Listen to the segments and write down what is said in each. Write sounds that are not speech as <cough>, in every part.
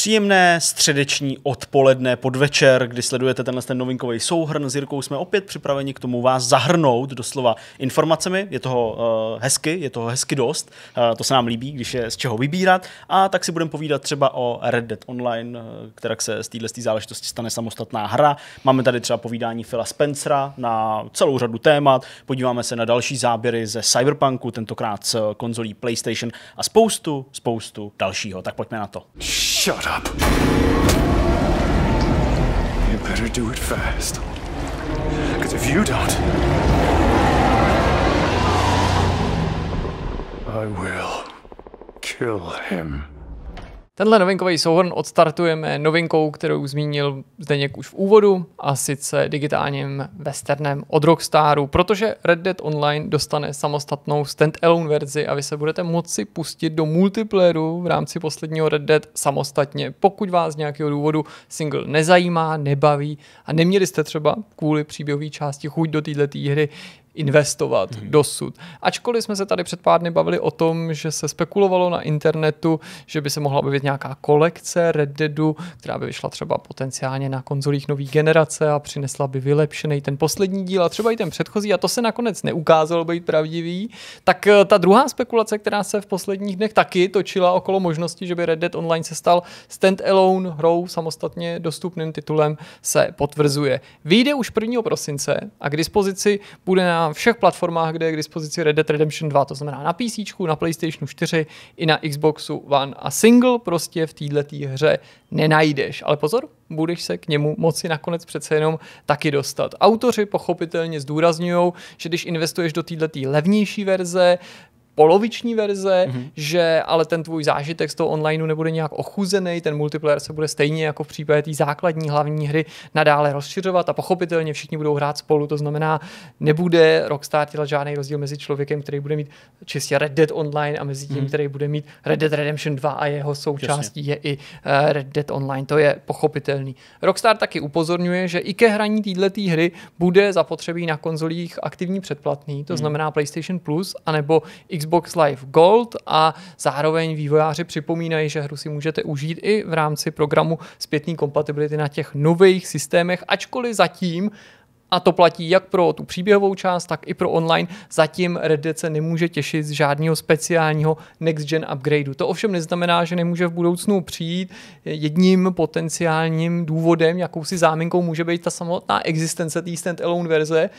Příjemné středeční odpoledne podvečer, kdy sledujete tenhle ten novinkový souhrn. S Jirkou jsme opět připraveni k tomu vás zahrnout doslova informacemi. Je toho uh, hezky, je toho hezky dost. Uh, to se nám líbí, když je z čeho vybírat. A tak si budeme povídat třeba o Red Dead Online, eh, která se z téhle záležitosti stane samostatná hra. Máme tady třeba povídání Phila Spencera na celou řadu témat. Podíváme se na další záběry ze Cyberpunku, tentokrát z konzolí PlayStation a spoustu, spoustu dalšího. Tak pojďme na to. Shut up. You better do it fast. Because if you don't, I will kill him. Tenhle novinkový souhrn odstartujeme novinkou, kterou zmínil Zdeněk už v úvodu, a sice digitálním westernem od Rockstaru, protože Red Dead Online dostane samostatnou standalone verzi a vy se budete moci pustit do multiplayeru v rámci posledního Red Dead samostatně, pokud vás z nějakého důvodu single nezajímá, nebaví a neměli jste třeba kvůli příběhové části chuť do této hry investovat hmm. dosud. Ačkoliv jsme se tady před pár dny bavili o tom, že se spekulovalo na internetu, že by se mohla objevit nějaká kolekce Red Deadu, která by vyšla třeba potenciálně na konzolích nový generace a přinesla by vylepšený ten poslední díl a třeba i ten předchozí a to se nakonec neukázalo být pravdivý, tak eh, ta druhá spekulace, která se v posledních dnech taky točila okolo možnosti, že by Red Dead Online se stal stand-alone hrou samostatně dostupným titulem, se potvrzuje. Vyjde už 1. prosince a k dispozici bude na všech platformách, kde je k dispozici Red Dead Redemption 2, to znamená na PC, na PlayStation 4 i na Xboxu One a single prostě v této hře nenajdeš. Ale pozor, budeš se k němu moci nakonec přece jenom taky dostat. Autoři pochopitelně zdůrazňují, že když investuješ do této levnější verze, poloviční verze, mm-hmm. že ale ten tvůj zážitek z toho onlineu nebude nějak ochuzený, ten multiplayer se bude stejně jako v případě té základní hlavní hry nadále rozšiřovat a pochopitelně všichni budou hrát spolu, to znamená, nebude Rockstar dělat žádný rozdíl mezi člověkem, který bude mít čistě Red Dead Online a mezi tím, mm-hmm. který bude mít Red Dead Redemption 2 a jeho součástí Jasně. je i uh, Red Dead Online, to je pochopitelný. Rockstar taky upozorňuje, že i ke hraní této hry bude zapotřebí na konzolích aktivní předplatný, to mm-hmm. znamená PlayStation Plus anebo Xbox Xbox Live Gold a zároveň vývojáři připomínají, že hru si můžete užít i v rámci programu zpětné kompatibility na těch nových systémech, ačkoliv zatím a to platí jak pro tu příběhovou část, tak i pro online. Zatím Red Dead se nemůže těšit z žádného speciálního next-gen upgradeu. To ovšem neznamená, že nemůže v budoucnu přijít. Jedním potenciálním důvodem, jakousi záminkou může být ta samotná existence té stand-alone verze,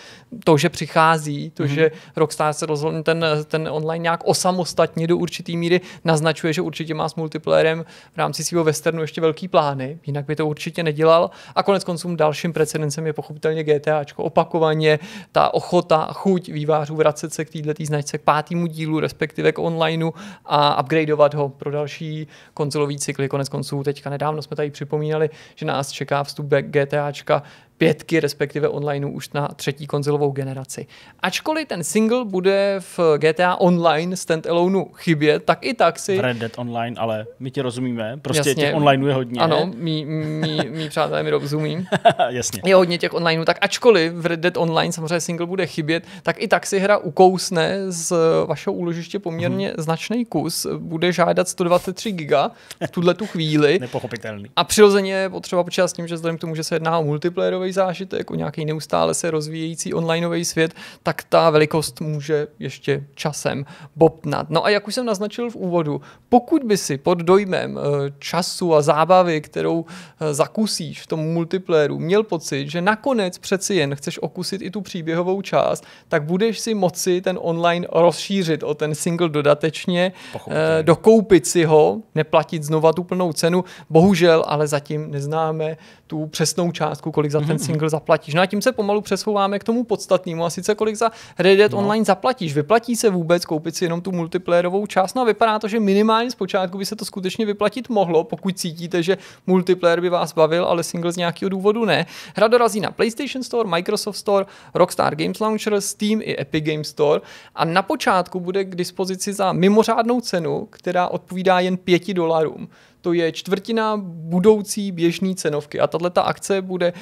to, že přichází, to, mm-hmm. že Rockstar se rozhodl ten, ten online nějak osamostatně do určitý míry, naznačuje, že určitě má s multiplayerem v rámci svého westernu ještě velký plány, jinak by to určitě nedělal. A konec koncům dalším precedencem je pochopitelně GTA DVDčko opakovaně, ta ochota, chuť vývářů vracet se k této značce, k pátému dílu, respektive k onlineu a upgradeovat ho pro další konzolový cykly. Konec konců teďka nedávno jsme tady připomínali, že nás čeká vstup GTAčka pětky, respektive online už na třetí konzolovou generaci. Ačkoliv ten single bude v GTA Online standalone chybět, tak i tak si... Red Dead Online, ale my ti rozumíme, prostě Jasně. těch online je hodně. Ano, mý, mý, mý přátelé mi rozumím. <laughs> Jasně. Je hodně těch online, tak ačkoliv v Red Dead Online samozřejmě single bude chybět, tak i tak si hra ukousne z vašeho úložiště poměrně hmm. značný kus, bude žádat 123 giga v tuhle tu chvíli. <laughs> Nepochopitelný. A přirozeně potřeba počítat s tím, že vzhledem k tomu, že se jedná o multiplayerový zážitek, o nějaký neustále se rozvíjející onlineový svět, tak ta velikost může ještě časem bobtnat. No a jak už jsem naznačil v úvodu, pokud by si pod dojmem eh, času a zábavy, kterou eh, zakusíš v tom multiplayeru, měl pocit, že nakonec přeci jen chceš okusit i tu příběhovou část, tak budeš si moci ten online rozšířit o ten single dodatečně, Pochopitelně. Eh, dokoupit si ho, neplatit znova tu plnou cenu. Bohužel, ale zatím neznáme tu přesnou částku, kolik za ten mhm, mhm. single zaplatíš. No a tím se pomalu přesouváme k tomu podstatnému, a sice kolik za Red Dead no. Online zaplatíš. Vyplatí se vůbec koupit si jenom tu multiplayerovou část? No a vypadá to, že minimálně zpočátku by se to skutečně vyplatit mohlo, pokud cítíte, že multiplayer by vás bavil, ale single z nějakého důvodu ne. Hra dorazí na PlayStation Store, Microsoft Store, Rockstar Games Launcher, Steam i Epic Games Store a na počátku bude k dispozici za mimořádnou cenu, která odpovídá jen 5 dolarům to je čtvrtina budoucí běžné cenovky. A tahle akce bude eh,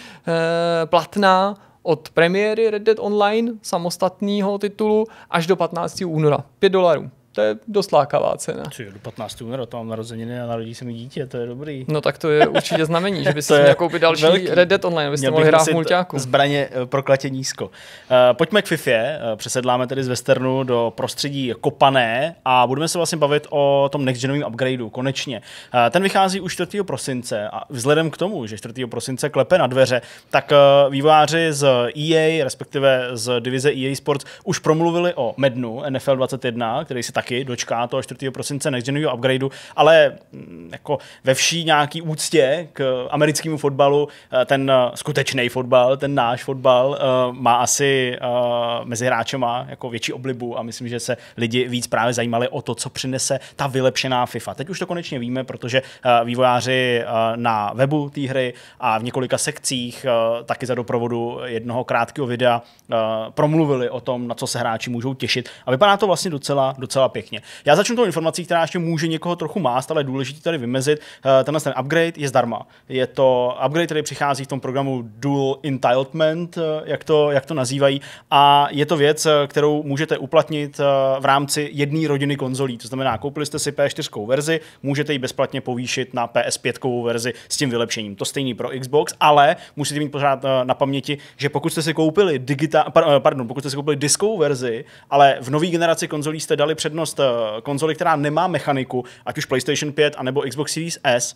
platná od premiéry Red Dead Online samostatného titulu až do 15. února. 5 dolarů to je dost lákavá cena. Co je do 15. února, to mám narozeniny a narodí se mi dítě, to je dobrý. No tak to je určitě znamení, že <laughs> by si měl koupit další velký. Red Dead Online, abyste mohli hrát v mulťáku. Zbraně eh, prokletě nízko. Uh, pojďme k Fifě, uh, přesedláme tedy z Westernu do prostředí Kopané a budeme se vlastně bavit o tom next genovém upgradeu, konečně. Uh, ten vychází už 4. prosince a vzhledem k tomu, že 4. prosince klepe na dveře, tak uh, vývojáři z EA, respektive z divize EA Sports, už promluvili o Mednu NFL 21, který se taky taky dočká toho 4. prosince next genového upgradeu, ale mm, jako ve vší nějaký úctě k americkému fotbalu, eh, ten eh, skutečný fotbal, ten náš fotbal eh, má asi mezi hráčema jako větší oblibu a myslím, že se lidi víc právě zajímali o to, co přinese ta vylepšená FIFA. Teď už to konečně víme, protože vývojáři na webu té hry a v několika sekcích taky za doprovodu jednoho krátkého videa promluvili o tom, na co se hráči můžou těšit. A vypadá to vlastně docela, docela docela pěkně. Já začnu tou informací, která ještě může někoho trochu mást, ale je důležité tady vymezit. Eh, tenhle ten upgrade je zdarma. Je to upgrade, který přichází v tom programu Dual Entitlement, eh, jak to, jak to nazývají, a je to věc, eh, kterou můžete uplatnit v rámci jedné rodiny konzolí. To znamená, koupili jste si P4 verzi, můžete ji bezplatně povýšit na PS5 verzi s tím vylepšením. To stejný pro Xbox, ale musíte mít pořád na paměti, že pokud jste si koupili digita, pardon, pokud jste si koupili diskovou verzi, ale v nové generaci konzolí jste dali přednost dostupnost eh, konzoli, která nemá mechaniku, ať už PlayStation 5 anebo Xbox Series S,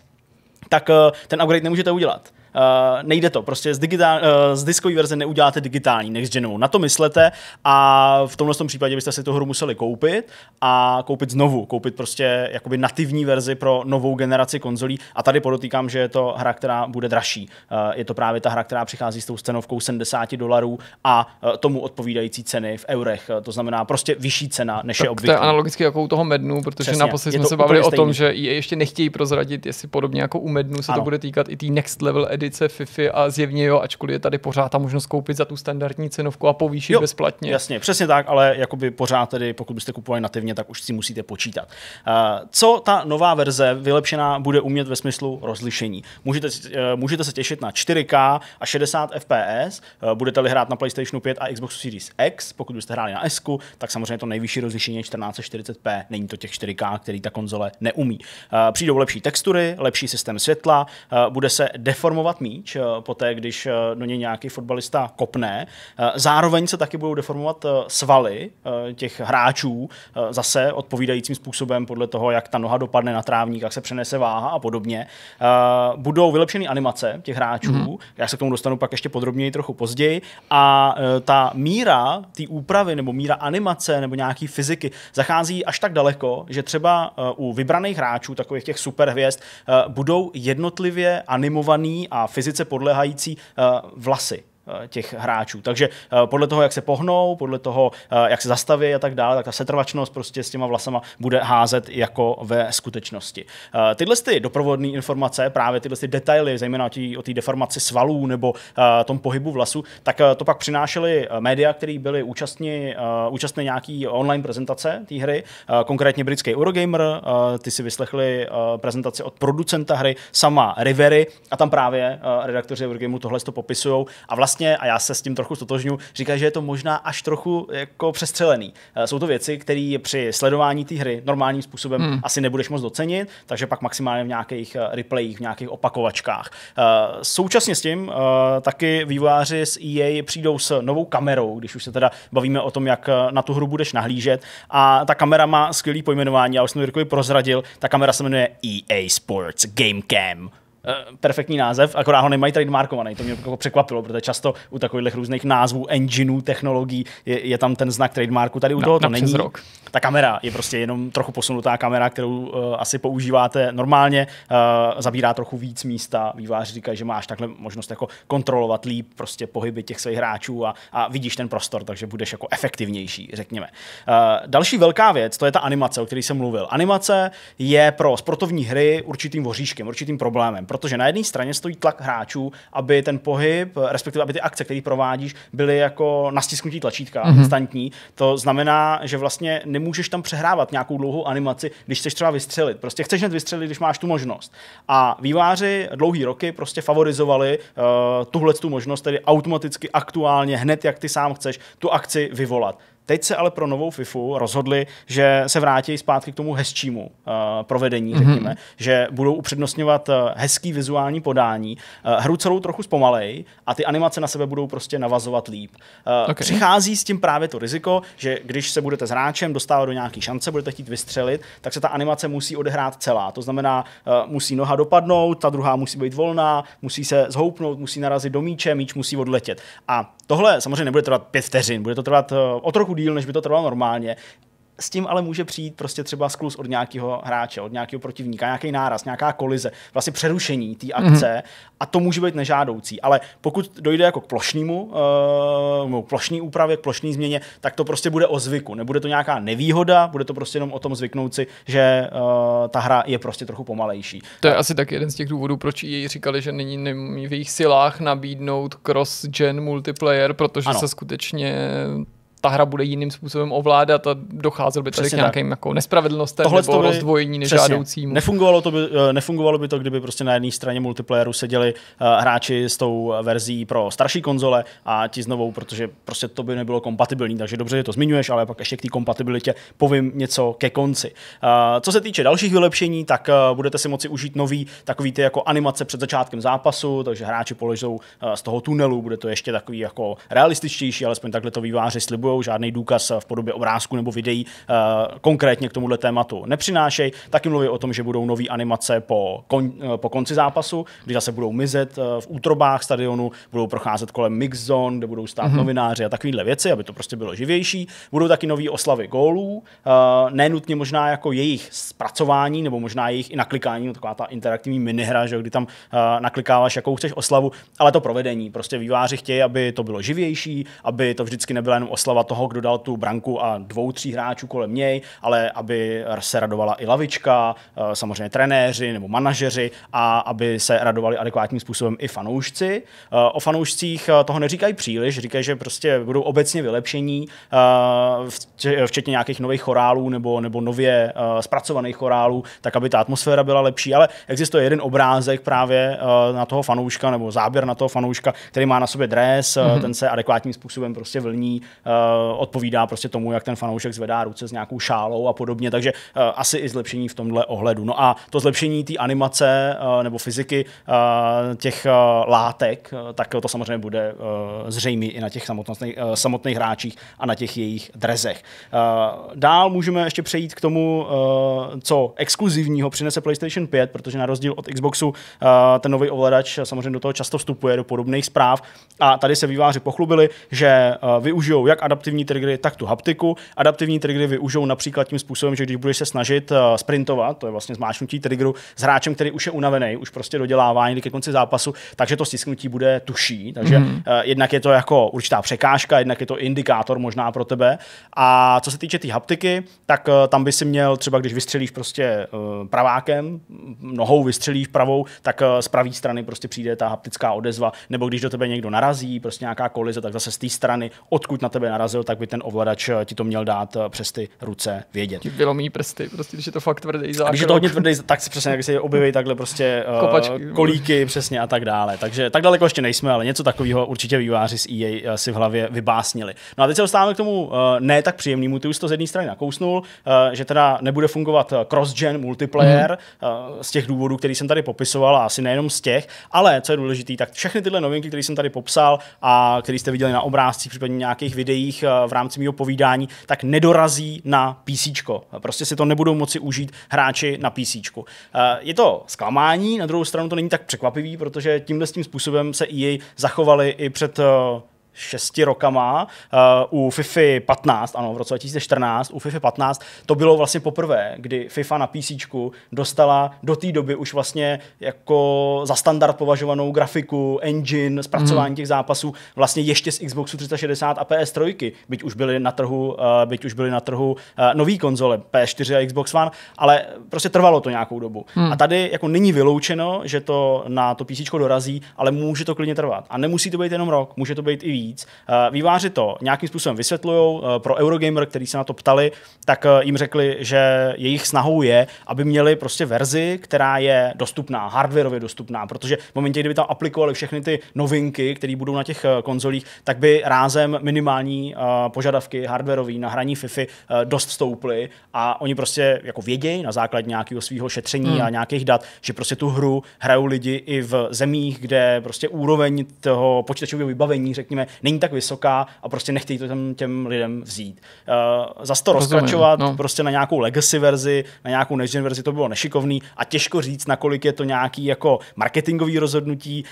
tak eh, ten upgrade nemůžete udělat. Uh, nejde to, prostě z, digitál, uh, z diskové verze neuděláte digitální next genovou. Na to myslete a v tomhle tom případě byste si tu hru museli koupit a koupit znovu, koupit prostě jakoby nativní verzi pro novou generaci konzolí a tady podotýkám, že je to hra, která bude dražší. Uh, je to právě ta hra, která přichází s tou cenovkou 70 dolarů a uh, tomu odpovídající ceny v eurech. Uh, to znamená prostě vyšší cena, než tak je obvykle. To je analogicky jako u toho Mednu, protože Přesně. naposledy jsme se bavili o tom, že ještě nechtějí prozradit, jestli podobně jako u Mednu se ano. to bude týkat i té next level edition edice FIFA a zjevně jo, ačkoliv je tady pořád ta možnost koupit za tu standardní cenovku a povýšit jo, bezplatně. Jasně, přesně tak, ale jakoby pořád tedy, pokud byste kupovali nativně, tak už si musíte počítat. Uh, co ta nová verze vylepšená bude umět ve smyslu rozlišení? Můžete, uh, můžete se těšit na 4K a 60 FPS, uh, budete-li hrát na PlayStationu 5 a Xbox Series X, pokud byste hráli na S, tak samozřejmě to nejvyšší rozlišení je 1440p, není to těch 4K, který ta konzole neumí. Eh, přijdou lepší textury, lepší systém světla, bude se deformovat deformovat míč eh, poté, když eh, do něj nějaký fotbalista kopne. Eh, zároveň se taky budou deformovat svaly těch hráčů zase odpovídajícím způsobem podle toho, jak ta noha dopadne na trávník, jak se přenese váha a podobně. Budou vylepšeny animace těch hráčů, mm-hmm. já se k tomu dostanu pak ještě podrobněji trochu později a ta míra té úpravy nebo míra animace nebo nějaký fyziky zachází až tak daleko, že třeba u vybraných hráčů, takových těch superhvězd, budou jednotlivě animovaný a a fyzice podléhající eh, vlasy. Eh, těch hráčů. Takže eh, podle toho, jak se pohnou, podle toho, eh, jak se zastaví a tak dále, tak ta setrvačnost prostě s těma vlasama bude házet jako ve skutečnosti. Tyhle ty doprovodné informace, právě tyhle ty detaily, zejména o té deformaci svalů nebo tom pohybu vlasu, tak to pak přinášely média, které byly účastní, účastní nějaký online prezentace té hry, konkrétně britský Eurogamer, ty si vyslechli prezentaci od producenta hry sama Rivery a tam právě redaktoři Eurogameru tohle to popisují a vlastně vlastně, a já se s tím trochu stotožňu, říká, že je to možná až trochu jako přestřelený. Eh, jsou to věci, které při sledování té hry normálním způsobem hmm. asi nebudeš moc docenit, takže pak maximálně v nějakých eh, replayích, v nějakých opakovačkách. Eh, současně s tím taky vývojáři z EA přijdou s novou kamerou, když už se teda bavíme o tom, jak na tu hru budeš nahlížet. A ta kamera má skvělý pojmenování, já už jsem to prozradil, ta kamera se jmenuje EA Sports Game Cam. Eh, perfektní název, akorát ho nemají trademarkovaný, to mě jako překvapilo, protože často u takových různých názvů, engineů, technologií je, je tam ten znak trademarku, tady u na, toho to na není. Přes rok ta kamera je prostě jenom trochu posunutá kamera, kterou uh, asi používáte normálně, uh, zabírá trochu víc místa. Výváři říkají, že máš takhle možnost jako kontrolovat líp prostě pohyby těch svých hráčů a, a vidíš ten prostor, takže budeš jako efektivnější, řekněme. Uh, další velká věc, to je ta animace, o které jsem mluvil. Animace je pro sportovní hry určitým voříškem, určitým problémem, protože na jedné straně stojí tlak hráčů, aby ten pohyb, respektive aby ty akce, které provádíš, byly jako nastisknutí tlačítka, mm-hmm. instantní. To znamená, že vlastně nemůžeš tam přehrávat nějakou dlouhou animaci, když chceš třeba vystřelit. Prostě chceš hned vystřelit, když máš tu možnost. A výváři dlouhý roky prostě favorizovali uh, tuhle tu možnost, tedy automaticky, aktuálně, hned jak ty sám chceš, tu akci vyvolat. Teď se ale pro novou FIFU rozhodli, že se vrátí zpátky k tomu hezčímu uh, provedení, mhm. řekněme, mm-hmm. že budou upřednostňovat uh, hezký vizuální podání, uh, hru celou trochu zpomalej a ty animace na sebe budou prostě navazovat líp. Uh, okay. Přichází s tím právě to riziko, že když se budete s hráčem dostávat do nějaké šance, budete chtít vystřelit, tak se ta animace musí odehrát celá. To znamená, uh, musí noha dopadnout, ta druhá musí být volná, musí se zhoupnout, musí narazit do míče, míč musí odletět. A Tohle samozřejmě nebude trvat pět vteřin, bude to trvat eh, o trochu díl, než by to trvalo normálně, s tím ale může přijít prostě třeba sklus od nějakého hráče, od nějakého protivníka, nějaký náraz, nějaká kolize, vlastně přerušení té mhm. akce mm-hmm. a to může být nežádoucí. Ale pokud dojde jako k plošnímu, uh, eh, plošní úpravě, k plošní změně, tak to prostě bude o zvyku. Nebude to nějaká nevýhoda, bude to prostě jenom o tom zvyknout si, že uh, ta hra je prostě trochu pomalejší. To je asi tak jeden z těch důvodů, proč jej říkali, že není není v jejich silách nabídnout cross-gen multiplayer, protože ano. se skutečně ta hra bude jiným způsobem ovládat a docházelo by tady přesně k nějakým tak. jako nespravedlnostem Tohle nebo by, rozdvojení nežádoucímu. Nefungovalo, to by, eh, nefungovalo by to, kdyby prostě na jedné straně multiplayeru seděli eh, hráči s tou verzí pro starší konzole a ti znovu, protože prostě to by nebylo kompatibilní. Takže dobře, že to zmiňuješ, ale pak ještě k té kompatibilitě povím něco ke konci. Eh, co se týče dalších vylepšení, tak budete si moci užít nový takový ty jako animace před začátkem zápasu, takže hráči položou z toho tunelu, bude to ještě takový jako realističtější, alespoň takhle to výváři slibují nepublikují, žádný důkaz v podobě obrázku nebo videí eh, konkrétně k tomuhle tématu nepřinášejí. Taky mluví o tom, že budou nové animace po, kon, eh, po konci zápasu, kdy zase budou mizet eh, v útrobách stadionu, budou procházet kolem mix zone, kde budou stát mm-hmm. novináři a takovéhle věci, aby to prostě bylo živější. Budou taky nové oslavy gólů, nenutně možná jako jejich zpracování nebo možná jejich i naklikání, no taková ta interaktivní minihra, že kdy tam naklikáváš, jakou chceš oslavu, ale to provedení. Prostě výváři chtějí, aby to bylo živější, aby to vždycky nebyla jenom oslava toho, kdo dal tu branku a dvou, tří hráčů kolem něj, ale aby se radovala i lavička, eh, samozřejmě trenéři nebo manažeři a aby se radovali adekvátním způsobem i fanoušci. Eh, o fanoušcích eh, toho neříkají příliš, říkají, že prostě budou obecně vylepšení, včetně nějakých nových chorálů nebo, nebo nově zpracovaných chorálů, tak aby ta atmosféra byla lepší, ale existuje jeden obrázek právě na toho fanouška nebo záběr na toho fanouška, který má na sobě dres, mm-hmm. ten se adekvátním způsobem prostě vlní Eh, odpovídá prostě tomu, jak ten fanoušek zvedá ruce s nějakou šálou a podobně, takže uh, asi i zlepšení v tomhle ohledu. No a to zlepšení té animace uh, nebo fyziky uh, těch uh, látek, tak to samozřejmě bude uh, zřejmé i na těch samotných, uh, samotných hráčích a na těch jejich drezech. Uh, dál můžeme ještě přejít k tomu, uh, co exkluzivního přinese PlayStation 5, protože na rozdíl od Xboxu uh, ten nový ovladač samozřejmě do toho často vstupuje do podobných zpráv a tady se výváři pochlubili, že uh, využijou jak adapt adaptivní triggery, tak tu haptiku. Adaptivní triggery využijou například tím způsobem, že když budeš se snažit eh, sprintovat, to je vlastně zmáčnutí triggeru s hráčem, který už je unavený, už prostě někdy ke konci zápasu, takže to stisknutí bude tuší. Takže mm. jednak je to jako určitá překážka, jednak je to indikátor možná pro tebe. A co se týče té tý haptiky, tak eh, tam by si měl třeba, když vystřelíš prostě pravákem, nohou vystřelíš pravou, tak z pravé strany prostě přijde ta haptická odezva, nebo když do tebe někdo narazí, prostě nějaká kolize, tak zase z té strany, odkud na tebe narazí, narazil, tak by ten ovladač eh, ti to měl dát eh, přes ty ruce vědět. Ti vylomí prsty, prostě, když je to fakt tvrdý zákrok. Když je to hodně tvrdý, tak se přesně, jak se objeví takhle prostě eh, Kopačky, uh, kolíky přesně a tak dále. Takže tak daleko ještě nejsme, ale něco takového určitě výváři z EA si v hlavě vybásnili. No a teď se dostáváme k tomu uh, ne tak příjemnému, ty už to z jedné strany nakousnul, uh, že teda nebude fungovat cross-gen multiplayer mm. uh, z těch důvodů, který jsem tady popisoval a asi nejenom z těch, ale co je důležité, tak všechny tyhle novinky, které jsem tady popsal a které jste viděli na obrázcích, případně nějakých videích, dalších eh, v rámci mého povídání, tak nedorazí na PC. Prostě si to nebudou moci užít hráči na PC. Eh, je to zklamání, na druhou stranu to není tak překvapivý, protože tímhle tím způsobem se i zachovali i před eh, šesti rokama, uh, u FIFA 15, ano, v roce 2014, u FIFA 15, to bylo vlastně poprvé, kdy FIFA na PC dostala do té doby už vlastně jako za standard považovanou grafiku, engine, zpracování hmm. těch zápasů, vlastně ještě z Xboxu 360 a PS3, byť už byly na trhu, uh, byť už byly na trhu uh, nový konzole, PS4 a Xbox One, ale prostě trvalo to nějakou dobu. Hmm. A tady jako není vyloučeno, že to na to PC dorazí, ale může to klidně trvat. A nemusí to být jenom rok, může to být i víc víc. Eh, výváři to nějakým způsobem vysvětlují. Eh, pro Eurogamer, který se na to ptali, tak eh, jim řekli, že jejich snahou je, aby měli prostě verzi, která je dostupná, hardwareově dostupná, protože v momentě, kdyby tam aplikovali všechny ty novinky, které budou na těch konzolích, tak by rázem minimální požadavky hardwareové na hraní FIFA dost stouply a oni prostě jako vědějí na základě nějakého svého šetření hmm. a nějakých dat, že prostě tu hru hrajou lidi i v zemích, kde prostě úroveň toho počítačového vybavení, řekněme, není tak vysoká a prostě nechtějí to tam těm lidem vzít. Uh, zas to Rozumím, rozkračovat no. prostě na nějakou legacy verzi, na nějakou next verzi to bylo nešikovný a těžko říct, nakolik je to nějaký jako marketingový rozhodnutí,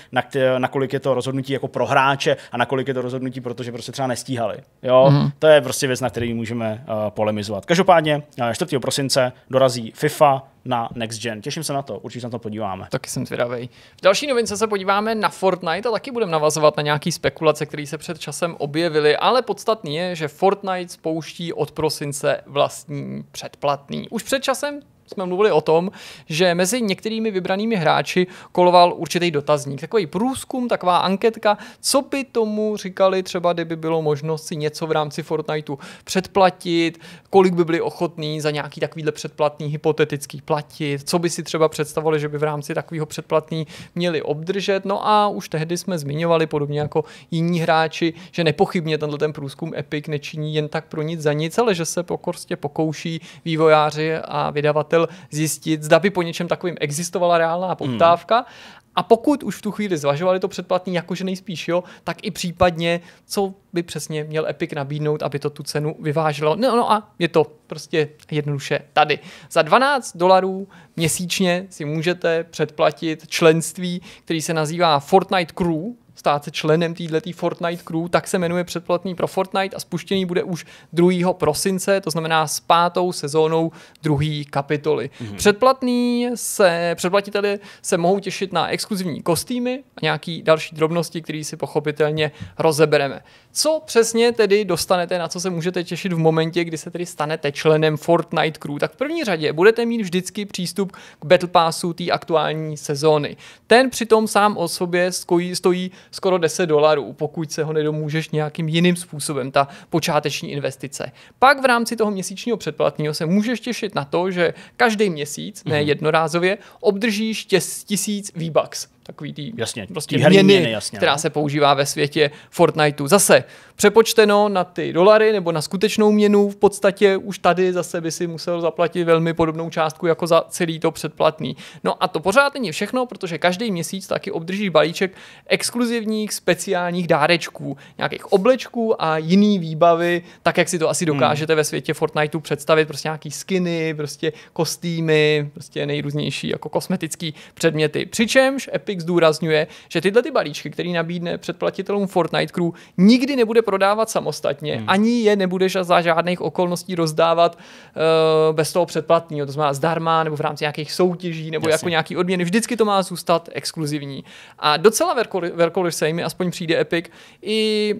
nakolik je to rozhodnutí jako pro hráče a nakolik je to rozhodnutí, protože prostě třeba nestíhali. Jo? Mm-hmm. To je prostě věc, na který můžeme uh, polemizovat. Každopádně eh, 4. prosince dorazí FIFA, na Next Gen. Těším se na to, určitě na to podíváme. Taky jsem zvědavý. V další novince se podíváme na Fortnite a taky budeme navazovat na nějaký spekulace, které se před časem objevily, ale podstatný je, že Fortnite spouští od prosince vlastní předplatný. Už před časem jsme mluvili o tom, že mezi některými vybranými hráči koloval určitý dotazník, takový průzkum, taková anketka, co by tomu říkali třeba, kdyby bylo možnost si něco v rámci Fortniteu předplatit, kolik by byli ochotní za nějaký takovýhle předplatný hypotetický platit, co by si třeba představovali, že by v rámci takového předplatný měli obdržet. No a už tehdy jsme zmiňovali, podobně jako jiní hráči, že nepochybně tenhle ten průzkum Epic nečiní jen tak pro nic za nic, ale že se pokorstě pokouší vývojáři a vydavat zadavatel zjistit, zda by po něčem takovým existovala reálná hmm. poptávka. Hmm. A pokud už v tu chvíli zvažovali to předplatný, jakože nejspíš jo, tak i případně, co by přesně měl Epic nabídnout, aby to tu cenu vyváželo. No, no a je to prostě jednoduše tady. Za 12 dolarů měsíčně si můžete předplatit členství, který se nazývá Fortnite Crew, stát se členem této Fortnite crew, tak se jmenuje předplatný pro Fortnite a spuštěný bude už 2. prosince, to znamená s pátou sezónou druhý kapitoly. Mm-hmm. Předplatný se, předplatiteli se mohou těšit na exkluzivní kostýmy a nějaký další drobnosti, které si pochopitelně rozebereme. Co přesně tedy dostanete, na co se můžete těšit v momentě, kdy se tedy stanete členem Fortnite crew, tak v první řadě budete mít vždycky přístup k Battle Passu té aktuální sezóny. Ten přitom sám o sobě stojí skoro 10 dolarů, pokud se ho nedomůžeš nějakým jiným způsobem, ta počáteční investice. Pak v rámci toho měsíčního předplatného se můžeš těšit na to, že každý měsíc, ne mhm. jednorázově, obdržíš tisíc V-Bucks takový tý, jasně, prostě tý měny, měny jasně, která no. se používá ve světě Fortniteu. Zase přepočteno na ty dolary nebo na skutečnou měnu, v podstatě už tady zase by si musel zaplatit velmi podobnou částku jako za celý to předplatný. No a to pořád není všechno, protože každý měsíc taky obdržíš balíček exkluzivních speciálních dárečků, nějakých oblečků a jiný výbavy, tak jak si to asi hmm. dokážete hmm. ve světě Fortniteu představit, prostě nějaký skiny, prostě kostýmy, prostě nejrůznější jako kosmetický předměty. Přičemž Epic Epic zdůrazňuje, že tyhle ty balíčky, které nabídne předplatitelům Fortnite Crew, nikdy nebude prodávat samostatně, hmm. ani je nebude za žádných okolností rozdávat uh, bez toho předplatného, to znamená zdarma nebo v rámci nějakých soutěží nebo jako Jasně. jako nějaký odměny. Vždycky to má zůstat exkluzivní. A docela verkoliv se jim aspoň přijde Epic i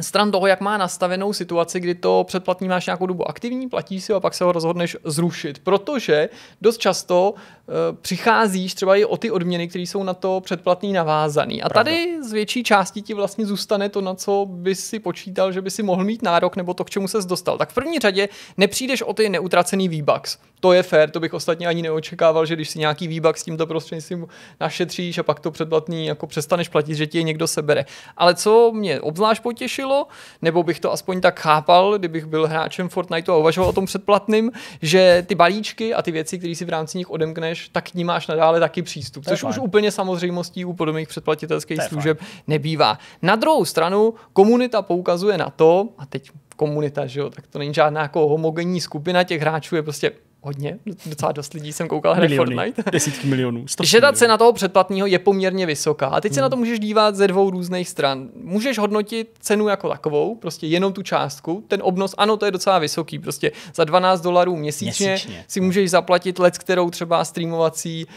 stran toho, jak má nastavenou situaci, kdy to předplatní máš nějakou dobu aktivní, platí si ho a pak se ho rozhodneš zrušit, protože dost často uh, přicházíš třeba i o ty odměny, které jsou na to předplatný navázané. A Pravda. tady z větší části ti vlastně zůstane to, na co by si počítal, že by si mohl mít nárok nebo to, k čemu se dostal. Tak v první řadě nepřijdeš o ty neutracený V-Bucks to je fér, to bych ostatně ani neočekával, že když si nějaký výbak s tímto prostřednictvím našetříš a pak to předplatný jako přestaneš platit, že ti je někdo sebere. Ale co mě obzvlášť potěšilo, nebo bych to aspoň tak chápal, kdybych byl hráčem Fortniteu a uvažoval o tom předplatným, že ty balíčky a ty věci, které si v rámci nich odemkneš, tak k ní máš nadále taky přístup, což fajn. už úplně samozřejmostí u podobných předplatitelských služeb fajn. nebývá. Na druhou stranu komunita poukazuje na to, a teď komunita, že jo, tak to není žádná jako homogenní skupina těch hráčů, je prostě hodně, docela dost lidí jsem koukal hraje Fortnite. Desítky milionů, Že ta cena toho předplatného je poměrně vysoká. A teď hmm. se na hmm. to můžeš dívat ze dvou různých stran. Můžeš hodnotit cenu jako takovou, prostě jenom tu částku. Ten obnos, ano, to je docela vysoký. Prostě za 12 dolarů měsíčně, měsíčně si můžeš zaplatit let, kterou třeba streamovací uh,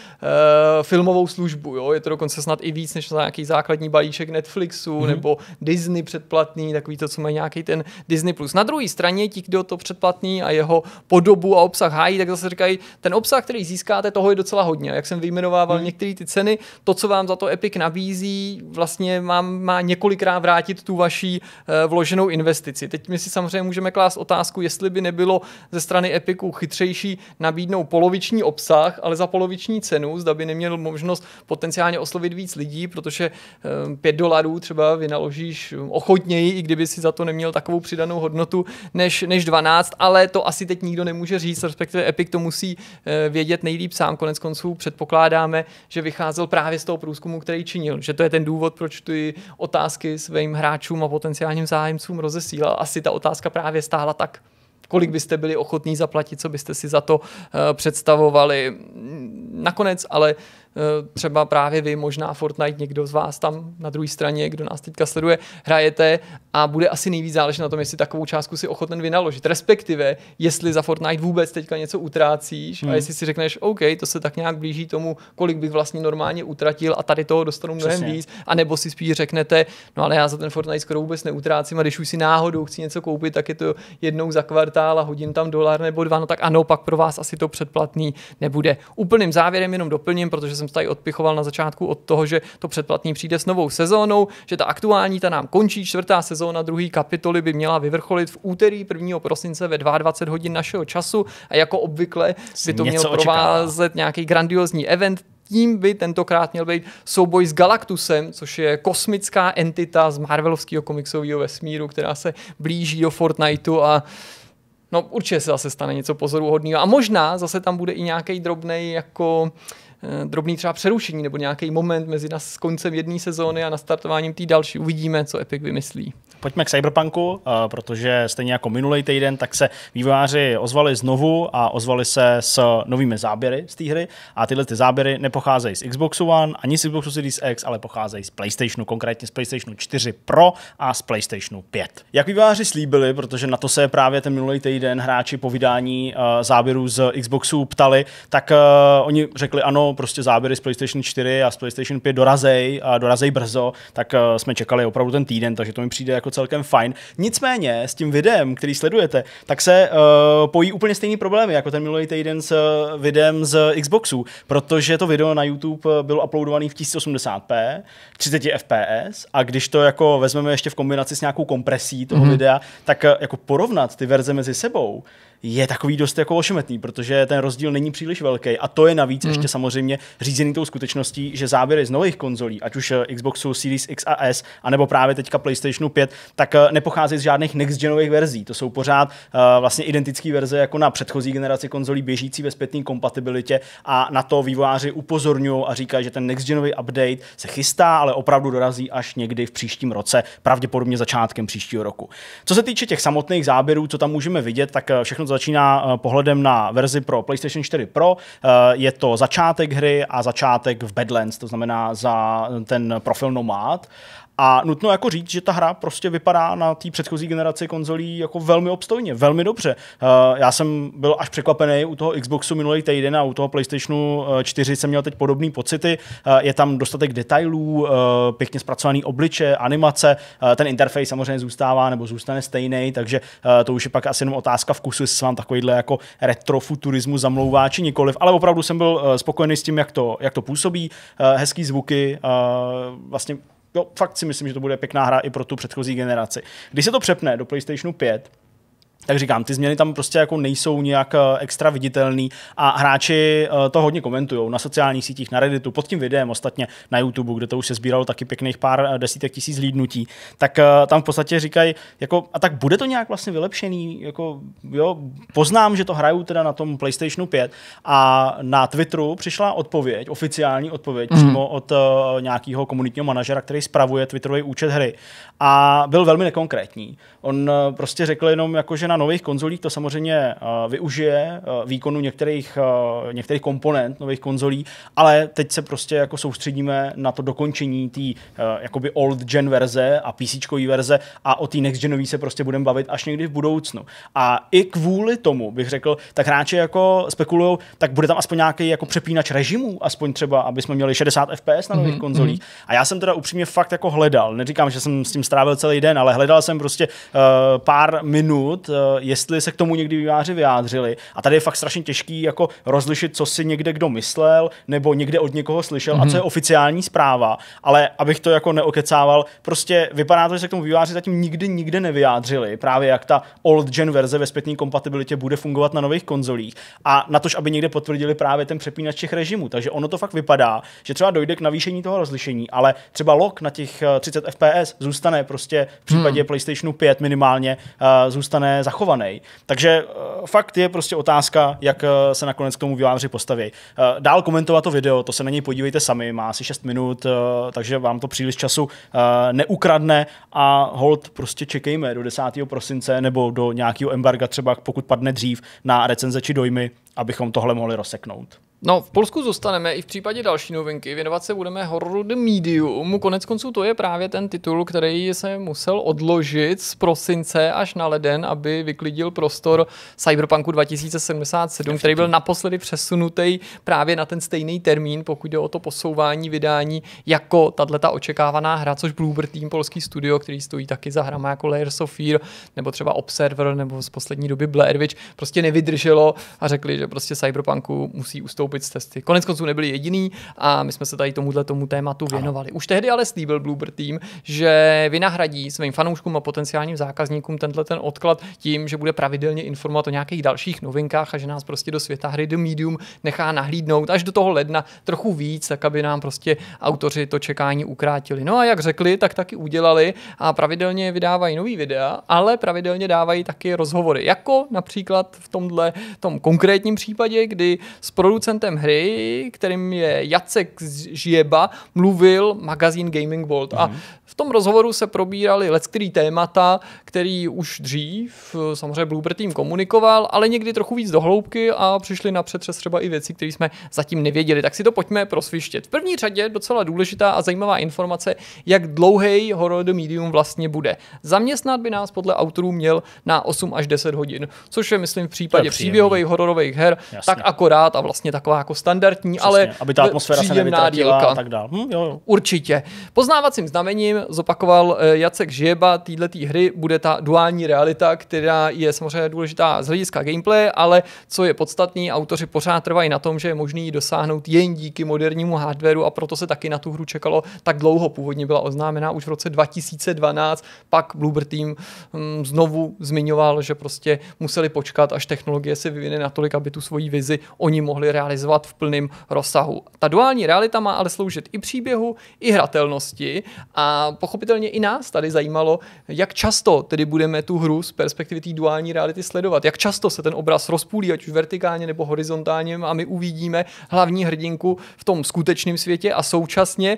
filmovou službu. Jo? Je to dokonce snad i víc než za nějaký základní balíček Netflixu hmm. nebo Disney předplatný, takový to, co má nějaký ten Disney Plus. Na druhé straně ti, kdo to předplatný a jeho podobu a obsah hájí, tak zase říkají, ten obsah, který získáte, toho je docela hodně. Jak jsem vyjmenovával hmm. některé ty ceny, to, co vám za to Epic nabízí, vlastně má, má několikrát vrátit tu vaší uh, eh, vloženou investici. Teď my si samozřejmě můžeme klást otázku, jestli by nebylo ze strany Epiku chytřejší nabídnout poloviční obsah, ale za poloviční cenu, zda by neměl možnost potenciálně oslovit víc lidí, protože um, eh, 5 dolarů třeba vynaložíš eh, ochotněji, i kdyby si za to neměl takovou přidanou hodnotu než, než 12, ale to asi teď nikdo nemůže říct, respektive Epic to musí eh, vědět nejlíp sám. Konec konců předpokládáme, že vycházel právě z toho průzkumu, který činil. Že to je ten důvod, proč ty otázky svým hráčům a potenciálním zájemcům rozesílal. Asi ta otázka právě stála tak kolik byste byli ochotní zaplatit, co byste si za to uh, představovali. Nakonec ale Eh, třeba právě vy, možná Fortnite, někdo z vás tam na druhé straně, kdo nás teďka sleduje, hrajete a bude asi nejvíc záležet na tom, jestli takovou částku si ochoten vynaložit, respektive jestli za Fortnite vůbec teďka něco utrácíš hmm. a jestli si řekneš, OK, to se tak nějak blíží tomu, kolik bych vlastně normálně utratil a tady toho dostanu mnohem víc, anebo si spíš řeknete, no ale já za ten Fortnite skoro vůbec neutrácím a když už si náhodou chci něco koupit, tak je to jednou za kvartál a hodím tam dolar nebo dva, no tak ano, pak pro vás asi to předplatný nebude. Úplným závěrem jenom doplním, protože jsem jsem to tady odpichoval na začátku od toho, že to předplatný přijde s novou sezónou, že ta aktuální, ta nám končí, čtvrtá sezóna druhý kapitoly by měla vyvrcholit v úterý 1. prosince ve 22 hodin našeho času a jako obvykle by to měl provázet nějaký grandiozní event, tím by tentokrát měl být souboj s Galactusem, což je kosmická entita z Marvelovského komiksového vesmíru, která se blíží do Fortniteu a no určitě se zase stane něco pozoruhodného. A možná zase tam bude i nějaký drobný jako uh, Eh, drobný třeba přerušení nebo nějaký moment mezi nás s koncem jedné sezóny a nastartováním té další. Uvidíme, co Epic vymyslí. Pojďme k Cyberpunku, eh, protože stejně jako minulý týden, tak se vývojáři ozvali znovu a ozvali se s novými záběry z té hry a tyhle ty záběry nepocházejí z Xboxu One ani z Xboxu Series X, ale pocházejí z PlayStationu, konkrétně z PlayStationu 4 Pro a z PlayStationu 5. Jak vývojáři slíbili, protože na to se právě ten minulý týden hráči po vydání eh, záběrů z Xboxu ptali, tak oni řekli ano, prostě záběry z PlayStation 4 a z PlayStation 5 dorazej a dorazej brzo, tak eh, jsme čekali opravdu ten týden, takže to mi přijde jako celkem fajn. Nicméně s tím videem, který sledujete, tak se uh, pojí úplně stejný problémy jako ten minulý týden s eh, videem z Xboxu, protože to video na YouTube bylo uploadované v 1080p, 30 fps a když to jako vezmeme ještě v kombinaci s nějakou kompresí toho mm-hmm. videa, tak jako porovnat ty verze mezi sebou, je takový dost jako ošemetný, protože ten rozdíl není příliš velký. A to je navíc mm. ještě samozřejmě řízený tou skutečností, že záběry z nových konzolí, ať už eh, Xboxu Series X a S, anebo právě teďka PlayStationu 5, tak eh, nepocházejí z žádných next-genových verzí. To jsou pořád uh, vlastně identické verze jako na předchozí generaci konzolí běžící ve zpětné kompatibilitě a na to vývojáři upozorňují a říkají, že ten next-genový update se chystá, ale opravdu dorazí až někdy v příštím roce, pravděpodobně začátkem příštího roku. Co se týče těch samotných záběrů, co tam můžeme vidět, tak všechno začíná eh, pohledem na verzi pro PlayStation 4 Pro. Eh, je to začátek hry a začátek v Badlands, to znamená za ten profil Nomad. A nutno jako říct, že ta hra prostě vypadá na té předchozí generaci konzolí jako velmi obstojně, velmi dobře. Uh, já jsem byl až překvapený u toho Xboxu minulý týden a u toho PlayStationu 4 eh, jsem měl teď podobné pocity. Uh, je tam dostatek detailů, uh, pěkně zpracovaný obliče, animace, ten interface samozřejmě zůstává nebo zůstane stejný, takže to už je pak asi jenom otázka vkusu, jestli se vám takovýhle jako retrofuturismu zamlouvá či nikoliv, ale opravdu jsem byl spokojený s tím, jak to, jak to působí, hezký zvuky, vlastně jo, no, fakt si myslím, že to bude pěkná hra i pro tu předchozí generaci. Když se to přepne do PlayStationu 5, tak říkám, ty změny tam prostě jako nejsou nějak eh, extra viditelný a hráči eh, to hodně komentují na sociálních sítích, na Redditu, pod tím videem ostatně na YouTube, kde to už se sbíralo taky pěkných pár eh, desítek tisíc lídnutí, tak tam v podstatě říkají, jako, a tak bude to nějak vlastně vylepšený, jako, jo, poznám, že to hrajou teda na tom PlayStationu 5 a na Twitteru přišla odpověď, oficiální odpověď mm. přímo od uh, nějakého komunitního manažera, který spravuje Twitterový účet hry a byl velmi nekonkrétní. On uh, prostě řekl jenom jako, že na nových konzolí to samozřejmě eh, využije eh, výkonu některých, eh, některých komponent nových konzolí, ale teď se prostě jako soustředíme na to dokončení té jakoby old gen verze a PC verze a o té next genové se prostě budeme bavit až někdy v budoucnu. A i kvůli tomu bych řekl, tak hráči jako spekulují, tak bude tam aspoň nějaký jako přepínač režimů, aspoň třeba, aby jsme měli 60 FPS na nových mm-hmm. konzolích. Mhm. A já jsem teda upřímně fakt jako hledal, neříkám, že jsem s tím strávil celý den, ale hledal jsem prostě uh, pár minut uh, Eh, jestli se k tomu někdy výváři vyjádřili. A tady je fakt strašně těžký jako rozlišit, co si někde kdo myslel, nebo někde od někoho slyšel mm-hmm. a co mhm. je oficiální zpráva. Ale abych to jako neokecával, prostě vypadá to, že se k tomu výváři zatím nikdy nikde nevyjádřili. Právě jak ta old gen verze ve zpětné kompatibilitě bude fungovat na nových konzolích. A na to, aby někde potvrdili právě ten přepínač těch režimů. Takže ono to fakt vypadá, že třeba dojde k navýšení toho rozlišení, ale třeba lok na těch 30 eh, FPS zůstane prostě v případě hmm. PlayStationu 5 minimálně uh, zůstane zachovaný zachovaný. Takže eh, fakt je prostě otázka, jak eh, se nakonec k tomu výváři postaví. Eh, dál komentovat to video, to se na něj podívejte sami, má asi 6 minut, takže vám to příliš času neukradne a hold prostě čekejme do 10. prosince nebo do nějakého embarga třeba, pokud padne dřív na recenze či dojmy, abychom tohle mohli rozseknout. No, v Polsku zůstaneme i v případě další novinky. Věnovat se budeme hororu The Medium. Konec konců to je právě ten titul, který se musel odložit z prosince až na leden, aby vyklidil prostor Cyberpunku 2077, který byl naposledy přesunutý právě na ten stejný termín, pokud jde o to posouvání vydání, jako tato očekávaná hra, což Bloober Team, polský studio, který stojí taky za hrama jako Layers of Fear, nebo třeba Observer, nebo z poslední doby Blair Witch, prostě nevydrželo a řekli, že prostě Cyberpunku musí ustoupit vystoupit z testy. Konec konců nebyli jediný a my jsme se tady tomuhle tomu tématu věnovali. Ano. Už tehdy ale slíbil Bluebird tým, že vynahradí svým fanouškům a potenciálním zákazníkům tenhle ten odklad tím, že bude pravidelně informovat o nějakých dalších novinkách a že nás prostě do světa hry do Medium nechá nahlídnout až do toho ledna trochu víc, tak aby nám prostě autoři to čekání ukrátili. No a jak řekli, tak taky udělali a pravidelně vydávají nový videa, ale pravidelně dávají taky rozhovory, jako například v tomhle tom konkrétním případě, kdy s producentem producentem hry, kterým je Jacek Žieba, mluvil magazín Gaming World. Mm-hmm. A mhm. V tom rozhovoru se probírali leckterý témata, který už dřív eh, samozřejmě Bloober tým komunikoval, ale někdy trochu víc dohloubky a přišli na přetřes třeba i věci, které jsme zatím nevěděli. Tak si to pojďme prosvištět. V první řadě docela důležitá a zajímavá informace, jak dlouhý horror do medium vlastně bude. Zaměstnat by nás podle autorů měl na 8 až 10 hodin, což je, myslím, v případě příběhových hororových her Jasně. tak akorát a vlastně taková jako standardní, Přesně. ale aby ta atmosféra se a tak dál. Hm, jo, jo. Určitě. Poznávacím znamením předtím zopakoval eh, Jacek Žieba této hry, bude ta duální realita, která je samozřejmě důležitá z hlediska gameplay, ale co je podstatný, autoři pořád trvají na tom, že je možný dosáhnout jen díky modernímu hardwareu a proto se taky na tu hru čekalo tak dlouho. Původně byla oznámená už v roce 2012, pak Bloober Team hm, znovu zmiňoval, že prostě museli počkat, až technologie se vyvine natolik, aby tu svoji vizi oni mohli realizovat v plném rozsahu. Ta duální realita má ale sloužit i příběhu, i hratelnosti a pochopitelně i nás tady zajímalo, jak často tedy budeme tu hru z perspektivy té duální reality sledovat, jak často se ten obraz rozpůlí, ať už vertikálně nebo horizontálně, a my uvidíme hlavní hrdinku v tom skutečném světě a současně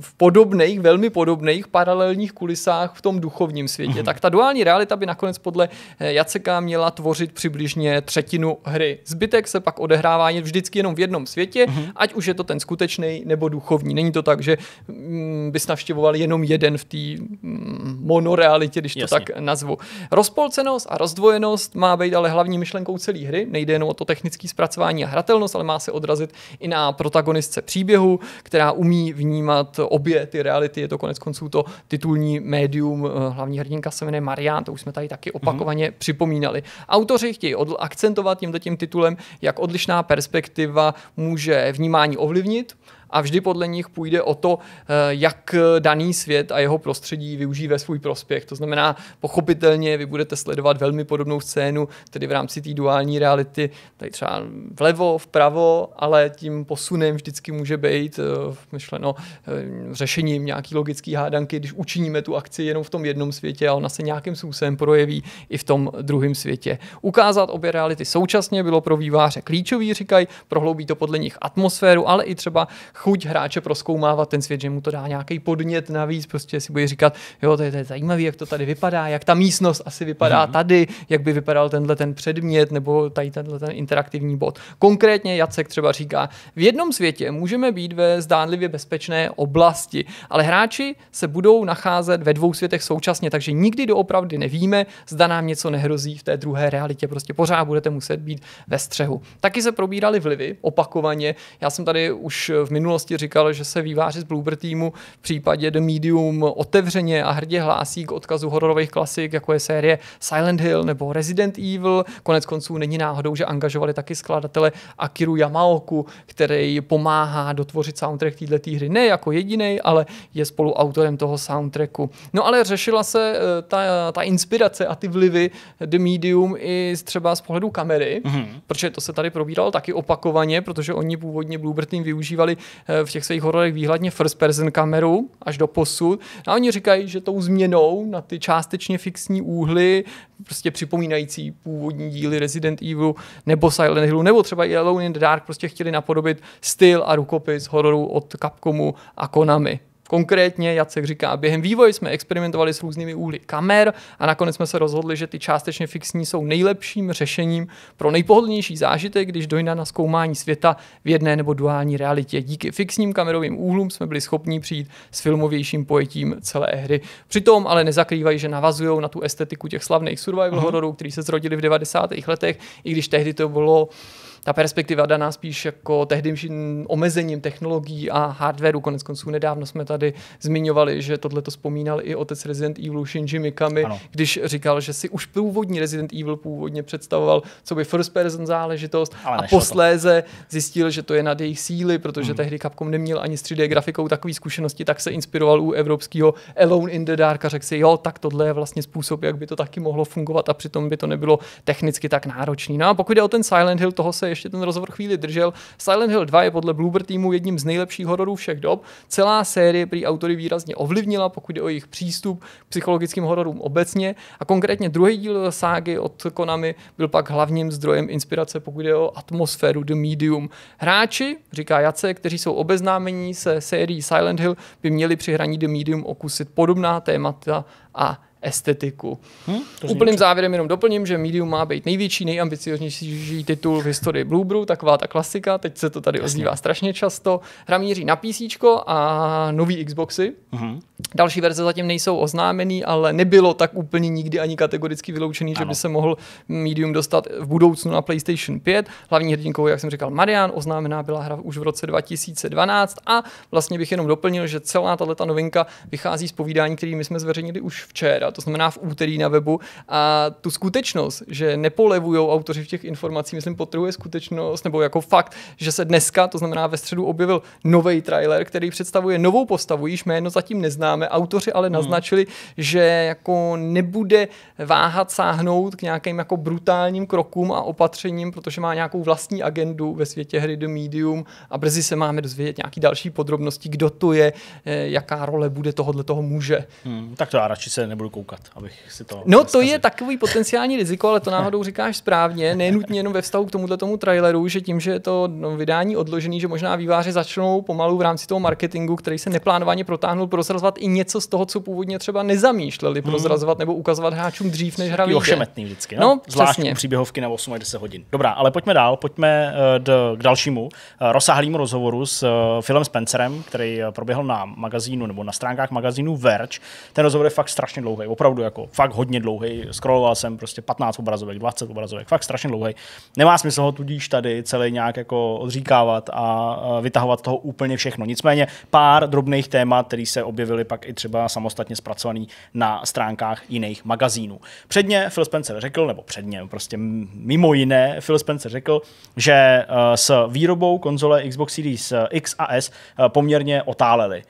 v podobných, velmi podobných paralelních kulisách v tom duchovním světě. Mm-hmm. Tak ta duální realita by nakonec podle eh, Jaceka měla tvořit přibližně třetinu hry. Zbytek se pak odehrává vždycky jenom v jednom světě, mm-hmm. ať už je to ten skutečný nebo duchovní. Není to tak, že mm, bys navštěvoval jen jenom jeden v té mm, monorealitě, když to Jasně. tak nazvu. Rozpolcenost a rozdvojenost má být ale hlavní myšlenkou celé hry. Nejde jenom o to technické zpracování a hratelnost, ale má se odrazit i na protagonistce příběhu, která umí vnímat obě ty reality. Je to konec konců to titulní médium. Eh, hlavní hrdinka se jmenuje Marian, to už jsme tady taky mhm. opakovaně mm-hmm. připomínali. Autoři chtějí od- akcentovat tímto tím titulem, jak odlišná perspektiva může vnímání ovlivnit a vždy podle nich půjde o to, eh, jak daný svět a jeho prostředí využije ve svůj prospěch. To znamená, pochopitelně vy budete sledovat velmi podobnou scénu, tedy v rámci té duální reality, tady třeba vlevo, vpravo, ale tím posunem vždycky může být eh, myšleno eh, řešením nějaký logický hádanky, když učiníme tu akci jenom v tom jednom světě a ona se nějakým způsobem projeví i v tom druhém světě. Ukázat obě reality současně bylo pro výváře klíčový, říkají, prohloubí to podle nich atmosféru, ale i třeba chuť hráče proskoumávat ten svět, že mu to dá nějaký podnět navíc, prostě si bude říkat, jo, to je, to je zajímavý, jak to tady vypadá, jak ta místnost asi vypadá mm-hmm. tady, jak by vypadal tenhle ten předmět nebo tady tenhle ten interaktivní bod. Konkrétně Jacek třeba říká, v jednom světě můžeme být ve zdánlivě bezpečné oblasti, ale hráči se budou nacházet ve dvou světech současně, takže nikdy doopravdy nevíme, zda nám něco nehrozí v té druhé realitě. Prostě pořád budete muset být ve střehu. Taky se probíraly vlivy opakovaně. Já jsem tady už v minulém minulosti říkal, že se výváři z Bloober týmu v případě The Medium otevřeně a hrdě hlásí k odkazu hororových klasik, jako je série Silent Hill nebo Resident Evil. Konec konců není náhodou, že angažovali taky skladatele Akiru Yamaoku, který pomáhá dotvořit soundtrack této hry. Ne jako jediný, ale je spoluautorem toho soundtracku. No ale řešila se eh, ta, ta inspirace a ty vlivy The Medium i třeba z pohledu kamery, mm-hmm. protože to se tady probíralo taky opakovaně, protože oni původně Bloober Team využívali Eh, v těch svých hororech výhledně first person kameru až do posud. A oni říkají, že tou změnou na ty částečně fixní úhly, prostě připomínající původní díly Resident Evil nebo Silent Hillu, nebo třeba i Alone in the Dark, prostě chtěli napodobit styl a rukopis hororu od Capcomu a Konami. Konkrétně, jak se říká, během vývoje jsme experimentovali s různými úhly kamer a nakonec jsme se rozhodli, že ty částečně fixní jsou nejlepším řešením pro nejpohodlnější zážitek, když dojde na zkoumání světa v jedné nebo duální realitě. Díky fixním kamerovým úhlům jsme byli schopni přijít s filmovějším pojetím celé hry. Přitom ale nezakrývají, že navazují na tu estetiku těch slavných survival mm-hmm. hororů, který se zrodili v 90. letech, i když tehdy to bylo ta perspektiva daná spíš jako tehdejším omezením technologií a hardwareu. Konec konců nedávno jsme tady zmiňovali, že tohle to vzpomínal i otec Resident Evil Shinji Mikami, ano. když říkal, že si už původní Resident Evil původně představoval, co by first person záležitost Ale a posléze to. zjistil, že to je nad jejich síly, protože hmm. tehdy Capcom neměl ani s 3D grafikou takové zkušenosti, tak se inspiroval u evropského Alone in the Dark a řekl si, jo, tak tohle je vlastně způsob, jak by to taky mohlo fungovat a přitom by to nebylo technicky tak náročný. No a pokud jde o ten Silent Hill, toho se ještě ten rozhovor chvíli držel. Silent Hill 2 je podle Bloober týmu jedním z nejlepších hororů všech dob. Celá série prý autory výrazně ovlivnila, pokud jde o jejich přístup k psychologickým hororům obecně. A konkrétně druhý díl ságy od Konami byl pak hlavním zdrojem inspirace, pokud jde o atmosféru The Medium. Hráči, říká Jace, kteří jsou obeznámení se sérií Silent Hill, by měli při hraní The Medium okusit podobná témata a estetiku. Hmm, Úplným závěrem jenom doplním, že Medium má být největší, nejambicioznější titul v historii Bluebrew, taková ta klasika, teď se to tady ozývá strašně často. Hra míří na PC a nový Xboxy. Hmm. Další verze zatím nejsou oznámený, ale nebylo tak úplně nikdy ani kategoricky vyloučený, ano. že by se mohl Medium dostat v budoucnu na PlayStation 5. Hlavní hrdinkou, jak jsem říkal, Marian, oznámená byla hra už v roce 2012 a vlastně bych jenom doplnil, že celá tato novinka vychází z povídání, který my jsme zveřejnili už včera to znamená v úterý na webu. A tu skutečnost, že nepolevují autoři v těch informací, myslím, potrhuje skutečnost, nebo jako fakt, že se dneska, to znamená ve středu, objevil nový trailer, který představuje novou postavu, již jméno zatím neznáme. Autoři ale hmm. naznačili, hmm. že jako nebude váhat sáhnout k nějakým jako brutálním krokům a opatřením, protože má nějakou vlastní agendu ve světě hry The Medium a brzy se máme dozvědět nějaký další podrobnosti, kdo to je, eh, jaká role bude tohohle toho muže. Hmm, tak to já radši se nebudu koukat, abych si to... No to je takový potenciální riziko, ale to <laughs> náhodou říkáš správně, nenutně jenom ve vztahu k tomuto tomu traileru, že tím, že je to no, vydání odložený, že možná výváři začnou pomalu v rámci toho marketingu, který se neplánovaně protáhnul, prozrazovat i něco z toho, co původně třeba nezamýšleli hmm. prozrazovat nebo ukazovat hráčům dřív, než hráli. vyjde. ošemetný vždycky, no, no zvlášť příběhovky na 8 až 10 hodin. Dobrá, ale pojďme dál, pojďme eh, k dalšímu eh, rozsáhlému rozhovoru s eh, Philem Spencerem, který proběhl na magazínu nebo na stránkách magazínu Verge. Ten rozhovor je fakt strašně dlouhý dlouhý, opravdu jako fakt hodně dlouhý. Scrolloval jsem prostě 15 obrazovek, 20 obrazovek, fakt strašně dlouhý. Nemá smysl ho tudíž tady celý nějak jako odříkávat a vytahovat toho úplně všechno. Nicméně pár drobných témat, které se objevily pak i třeba samostatně zpracovaný na stránkách jiných magazínů. Předně Phil Spencer řekl, nebo předně, prostě mimo jiné, Phil Spencer řekl, že e, s výrobou konzole Xbox Series e, X a S e, poměrně otáleli.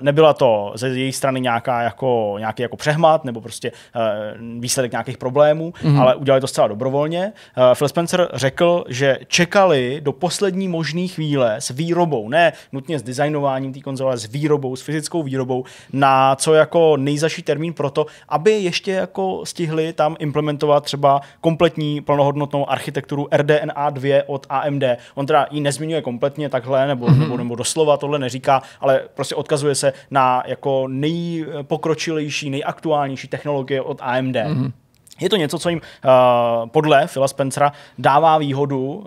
Nebyla to ze její strany nějaká jako, nějaký jako přehmat, dělat, nebo prostě uh, výsledek nějakých problémů, mm-hmm. ale udělali to zcela dobrovolně. Uh, Phil Spencer řekl, že čekali do poslední možné chvíle s výrobou, ne nutně s designováním té konzole, ale s výrobou, s fyzickou výrobou, na co jako nejzaší termín pro to, aby ještě jako stihli tam implementovat třeba kompletní plnohodnotnou architekturu RDNA 2 od AMD. On teda ji nezmiňuje kompletně takhle, nebo, mm-hmm. nebo, nebo doslova tohle neříká, ale prostě odkazuje se na jako nejpokročilejší, nejaktuálnější nejaktuálnější technologie od AMD. Mm-hmm. Je to něco, co jim uh, podle Phila Spencera dává výhodu uh,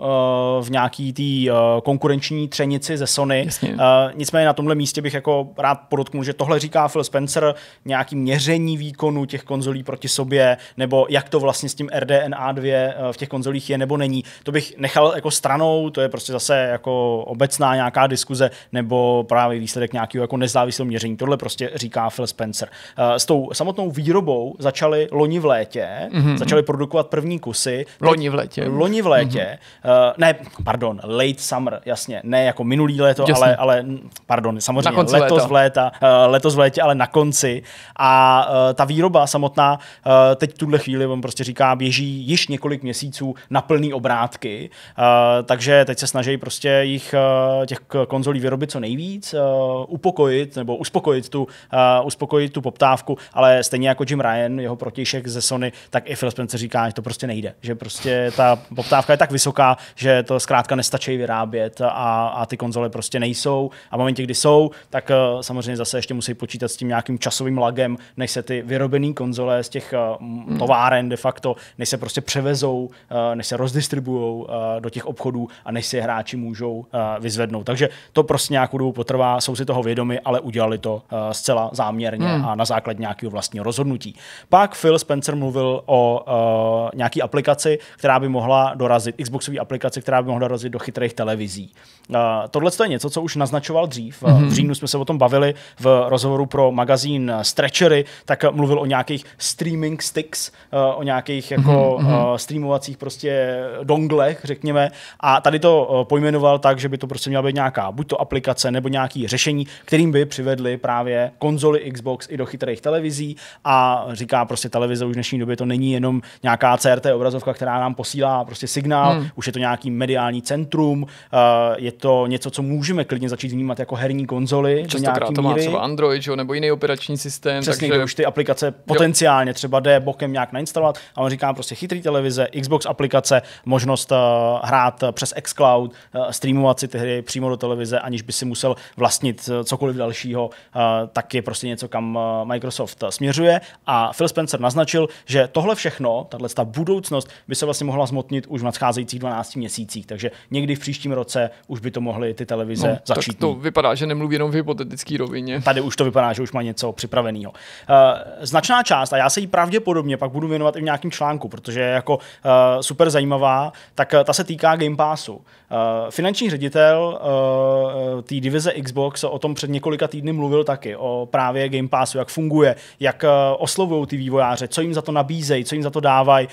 v nějaký té uh, eh, konkurenční třenici ze Sony. Uh, Nicméně na tomhle místě bych jako rád podotknul, že tohle říká Phil Spencer, nějaký měření výkonu těch konzolí proti sobě, nebo jak to vlastně s tím RDNA 2 v těch konzolích je nebo není. To bych nechal jako stranou, to je prostě zase jako obecná nějaká diskuze, nebo právě výsledek nějakého jako nezávislého měření. Tohle prostě říká Phil Spencer. S tou samotnou výrobou začali loni v létě mm-hmm. začali produkovat první kusy. Loni v létě. Loni v létě. Mm-hmm. Uh, ne, pardon, late summer, jasně. Ne jako minulý léto, ale, ale mm, pardon, samozřejmě letos v léta, uh, letos v létě, ale na konci. A uh, ta výroba samotná uh, teď tuhle chvíli, on prostě říká, běží již několik měsíců na plný obrátky, uh, takže teď se snaží prostě jich uh, těch konzolí vyrobit co nejvíc, uh, upokojit nebo uspokojit tu, uh, uspokojit tu poptávku, ale stejně jako Jim Ryan, jeho protějšek ze Sony, tak i Phil Spencer říká, že to prostě nejde, že prostě ta poptávka je tak vysoká, že to zkrátka nestačí vyrábět a, a ty konzole prostě nejsou a v momentě, kdy jsou, tak eh, samozřejmě zase ještě musí počítat s tím nějakým časovým lagem, než se ty vyrobené konzole z těch eh, hmm. továren de facto, než se prostě převezou, eh, než se rozdistribují do těch obchodů a než si je hráči můžou vyzvednout. Takže to prostě nějakou dobu potrvá, jsou si toho vědomi, ale udělali to zcela záměrně hmm. a na základ nějakého vlastního rozhodnutí. Pak Phil Spencer mluvil o uh, nějaký aplikaci, která by mohla dorazit, Xboxové aplikaci, která by mohla dorazit do chytrých televizí tohle je něco, co už naznačoval dřív. Mm-hmm. V říjnu jsme se o tom bavili v rozhovoru pro magazín Stretchery, tak mluvil o nějakých streaming sticks, eh, o nějakých mhm, jako mm-hmm. streamovacích prostě donglech, řekněme. A tady to eh, pojmenoval tak, že by to prostě měla být nějaká buď to aplikace nebo nějaký řešení, kterým by přivedli právě konzoly Xbox i do chytrých televizí a říká prostě televize už v dnešní době to není jenom nějaká CRT obrazovka, která nám posílá prostě signál, mm. už je to nějaký mediální centrum, je to něco, co můžeme klidně začít vnímat jako herní konzoly. Častokrát to má třeba Android že, nebo jiný operační systém. Přesně, takže... kde už ty aplikace potenciálně třeba jde bokem nějak nainstalovat. A on říká prostě chytrý televize, Xbox aplikace, možnost uh, hrát eh, přes xCloud, uh, streamovat si ty hry přímo do televize, aniž by si musel vlastnit cokoliv dalšího, uh, tak je prostě něco, kam uh, Microsoft směřuje. A Phil Spencer naznačil, že tohle všechno, tahle ta budoucnost, by se vlastně mohla zmotnit už v nadcházejících 12 měsících. Takže někdy v příštím roce už by by to mohly ty televize no, začít. Tak to vypadá, že nemluví jenom v hypotetické rovině. Tady už to vypadá, že už má něco připraveného. Eh, značná část, a já se jí pravděpodobně pak budu věnovat i v nějakém článku, protože je jako eh, super zajímavá, tak eh, ta se týká Game Passu. Finanční ředitel té divize Xbox o tom před několika týdny mluvil taky, o právě Game Passu, jak funguje, jak oslovují ty vývojáře, co jim za to nabízejí, co jim za to dávají,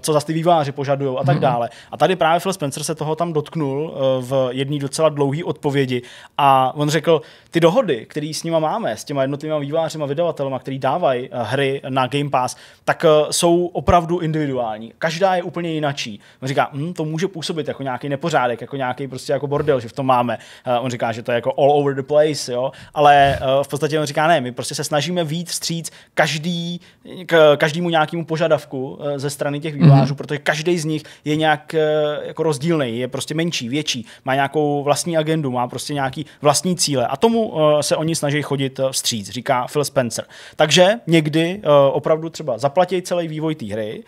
co za ty vývojáři požadují a tak mhm. dále. A tady právě Phil Spencer se toho tam dotknul v jedné docela dlouhé odpovědi a on řekl, ty dohody, které s nima máme, s těma jednotlivými vývářema, vydavatelama, který dávají eh, hry na Game Pass, tak eh, jsou opravdu individuální. Každá je úplně jináčí. On říká, hm, to může působit jako nějaký nepořádek, jako nějaký prostě jako bordel, že v tom máme. Eh, on říká, že to je jako all over the place, jo, ale v podstatě on říká, ne, my prostě se snažíme víc stříc každý, k každému nějakému požadavku ze strany těch mhm. vývářů, mm-hmm. protože každý z nich je nějak jako rozdílný, je prostě menší, větší, má nějakou vlastní agendu, má prostě nějaký vlastní cíle a tomu eh, se oni snaží chodit eh, vstříc, říká Phil Spencer. Takže někdy eh, opravdu třeba zaplatí celý vývoj té hry,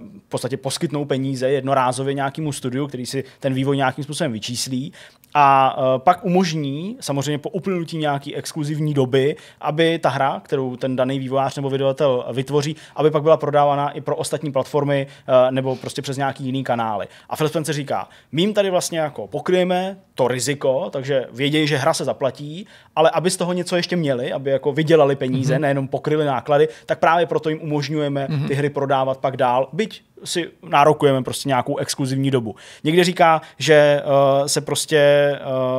v podstatě poskytnou peníze jednorázově nějakému studiu, který si ten vývoj nějakým způsobem vyčíslí a e, pak umožní, samozřejmě po uplynutí nějaké exkluzivní doby, aby ta hra, kterou ten daný vývojář nebo vydavatel vytvoří, aby pak byla prodávána i pro ostatní platformy e, nebo prostě přes nějaký jiný kanály. A Phil Spencer říká, my jim tady vlastně jako pokryjeme to riziko, takže vědějí, že hra se zaplatí, ale aby z toho něco ještě měli, aby jako vydělali peníze, mm-hmm. nejenom pokryli náklady, tak právě proto jim umožňujeme mm-hmm. ty mhm. hry prodávat pak dál, byť si nárokujeme prostě nějakou exkluzivní dobu. Někde říká, že uh, se prostě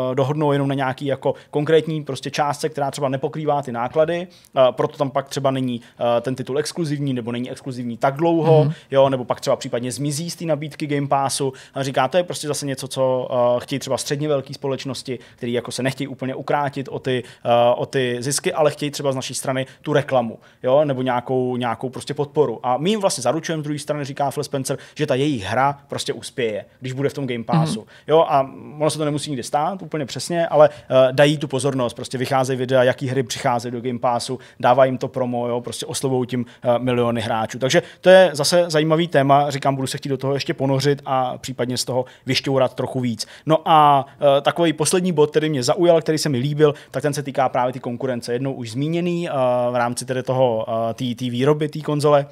uh, dohodnou jenom na nějaký jako konkrétní prostě částce, která třeba nepokrývá ty náklady, uh, proto tam pak třeba není uh, ten titul exkluzivní nebo není exkluzivní tak dlouho, mm-hmm. jo, nebo pak třeba případně zmizí z té nabídky Game Passu. A říká, to je prostě zase něco, co uh, chtějí třeba středně velké společnosti, které jako se nechtějí úplně ukrátit o ty, uh, o ty zisky, ale chtějí třeba z naší strany tu reklamu, jo, nebo nějakou, nějakou prostě podporu. A my jim vlastně zaručujeme z druhé strany, říká, Phil Spencer, že ta její hra prostě uspěje, když bude v tom Game mhm. Passu. Mm-hmm. Jo, a ono se to nemusí nikdy stát úplně přesně, ale uh, dají tu pozornost, prostě vycházejí videa, jaký hry přicházejí do Game Passu, dávají jim to promo, jo, prostě oslovují tím uh, miliony hráčů. Takže to je zase zajímavý téma, říkám, budu se chtít do toho ještě ponořit a případně z toho vyšťourat trochu víc. No a uh, takový poslední bod, který mě zaujal, který se mi líbil, tak ten se týká právě ty konkurence. Jednou už zmíněný uh, v rámci tedy toho uh, té výroby té konzole,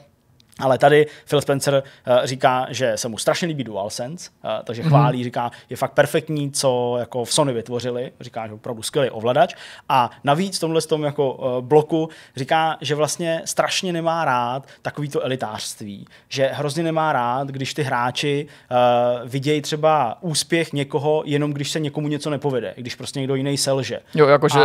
ale tady Phil Spencer uh, říká, že se mu strašně líbí DualSense, uh, takže mhm. chválí, mm-hmm. říká, je fakt perfektní, co jako v Sony vytvořili, říká, že opravdu skvělý ovladač. A navíc v tomhle tom jako uh, bloku říká, že vlastně strašně nemá rád takovýto elitářství, že hrozně nemá rád, když ty hráči uh, vidějí třeba úspěch někoho, jenom když se někomu něco nepovede, když prostě někdo jiný selže. Jo, jakože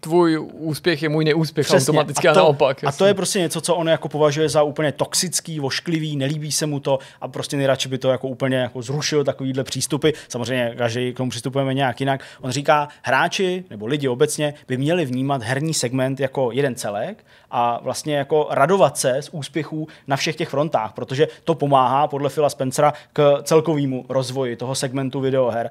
tvůj úspěch je můj neúspěch přesně, automaticky a, to, a naopak. Jasný. A to je prostě něco, co on jako považuje za úplně toxické kritický, vošklivý, nelíbí se mu to a prostě nejradši by to jako úplně jako zrušil takovýhle přístupy. Samozřejmě každý k tomu přistupujeme nějak jinak. On říká, hráči nebo lidi obecně by měli vnímat herní segment jako jeden celek a vlastně jako radovat se z úspěchů na všech těch frontách, protože to pomáhá podle Phila Spencera k celkovému rozvoji toho segmentu videoher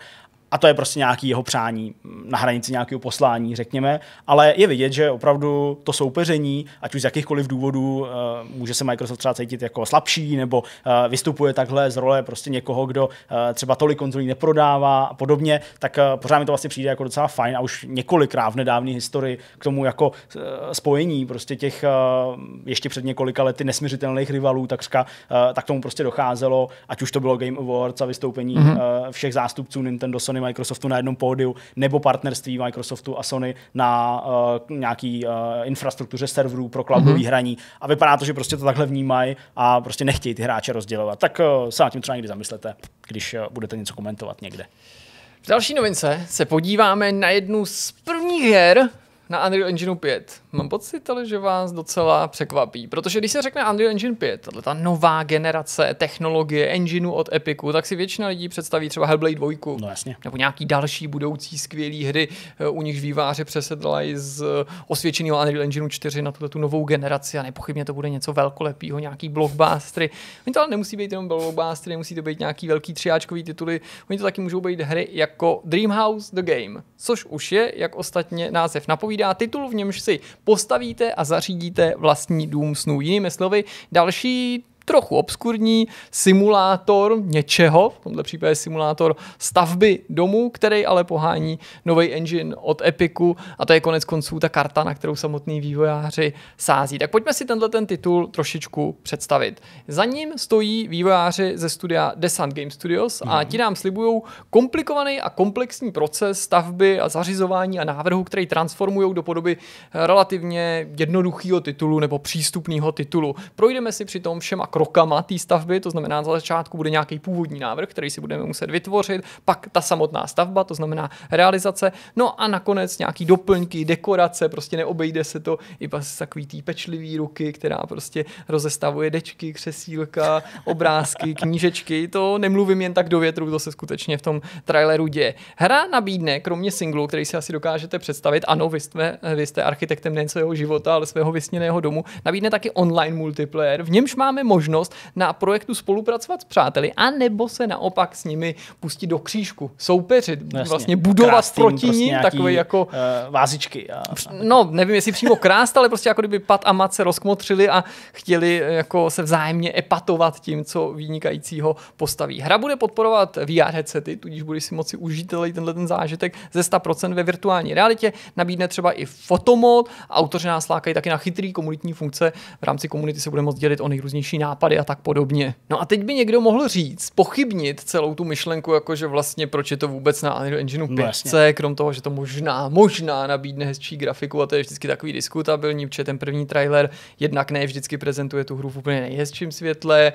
a to je prostě nějaký jeho přání na hranici nějakého poslání, řekněme, ale je vidět, že opravdu to soupeření, ať už z jakýchkoliv důvodů, eh, může se Microsoft třeba cítit jako slabší, nebo eh, vystupuje takhle z role prostě někoho, kdo eh, třeba tolik konzolí neprodává a podobně, tak pořád mi to vlastně přijde jako docela fajn a už několikrát v nedávné historii k tomu jako spojení prostě těch ještě před několika lety nesměřitelných rivalů, takřka, tak tomu prostě docházelo, ať už to bylo Game Awards a vystoupení mm-hmm. všech zástupců Nintendo, Sony Sony Microsoftu na jednom pódiu, nebo partnerství Microsoftu a Sony na uh, nějaký uh, infrastruktuře serverů pro cloudový mm-hmm. hraní. A vypadá to, že prostě to takhle vnímají a prostě nechtějí ty hráče rozdělovat. Tak uh, se nad tím třeba někdy zamyslete, když uh, budete něco komentovat někde. V další novince se podíváme na jednu z prvních her na Unreal Engine 5. Mám pocit ale, že vás docela překvapí, protože když se řekne Unreal Engine 5, ta nová generace technologie, engineu od Epiku, tak si většina lidí představí třeba Hellblade 2. No jasně. Nebo nějaký další budoucí skvělý hry, eh, u nichž výváři přesedlají z eh, osvědčeného Unreal Engineu 4 na tuto tu novou generaci a nepochybně to bude něco velkolepého, nějaký blockbustery. Oni to ale nemusí být jenom blockbustery, nemusí to být nějaký velký třiáčkový tituly, oni to taky můžou být hry jako Dreamhouse The Game, což už je, jak ostatně název napovídá, titul, v němž si postavíte a zařídíte vlastní dům snů. Jinými slovy, další trochu obskurní simulátor něčeho, v tomto případě simulátor stavby domu, který ale pohání nový engine od Epiku a to je konec konců ta karta, na kterou samotný vývojáři sází. Tak pojďme si tenhle ten titul trošičku představit. Za ním stojí vývojáři ze studia Descent Game Studios a mhm. ti nám slibují komplikovaný a komplexní proces stavby a zařizování a návrhu, který transformují do podoby relativně jednoduchého titulu nebo přístupného titulu. Projdeme si přitom všema krokama té stavby, to znamená na začátku bude nějaký původní návrh, který si budeme muset vytvořit, pak ta samotná stavba, to znamená realizace, no a nakonec nějaký doplňky, dekorace, prostě neobejde se to i pas vlastně takový tý pečlivý ruky, která prostě rozestavuje dečky, křesílka, obrázky, <laughs> knížečky, to nemluvím jen tak do větru, to se skutečně v tom traileru děje. Hra nabídne, kromě singlu, který si asi dokážete představit, ano, vy jste, vy jste architektem nejen svého života, ale svého vysněného domu, nabídne taky online multiplayer, v němž máme možnost možnost na projektu spolupracovat s přáteli, anebo se naopak s nimi pustit do křížku, soupeřit, no Jasně. vlastně budovat Krást proti prostě ním takové jako... Uh, vázičky. A... No, nevím, jestli přímo krást, ale prostě jako kdyby Pat a Mat se rozkmotřili a chtěli eh, jako se vzájemně epatovat tím, co vynikajícího postaví. Hra bude podporovat VR headsety, tudíž bude si moci užít tenhle ten zážitek ze 100% ve virtuální realitě. Nabídne třeba i fotomod, autoři nás lákají taky na chytrý komunitní funkce. V rámci komunity se bude moct dělit o nejrůznější nápady nápady a tak podobně. No a teď by někdo mohl říct, pochybnit celou tu myšlenku, jakože vlastně proč je to vůbec na Unreal Engineu 5, no, vlastně. krom toho, že to možná, možná nabídne hezčí grafiku a to je vždycky takový diskutabilní, protože ten první trailer jednak ne vždycky prezentuje tu hru v úplně nejhezčím světle,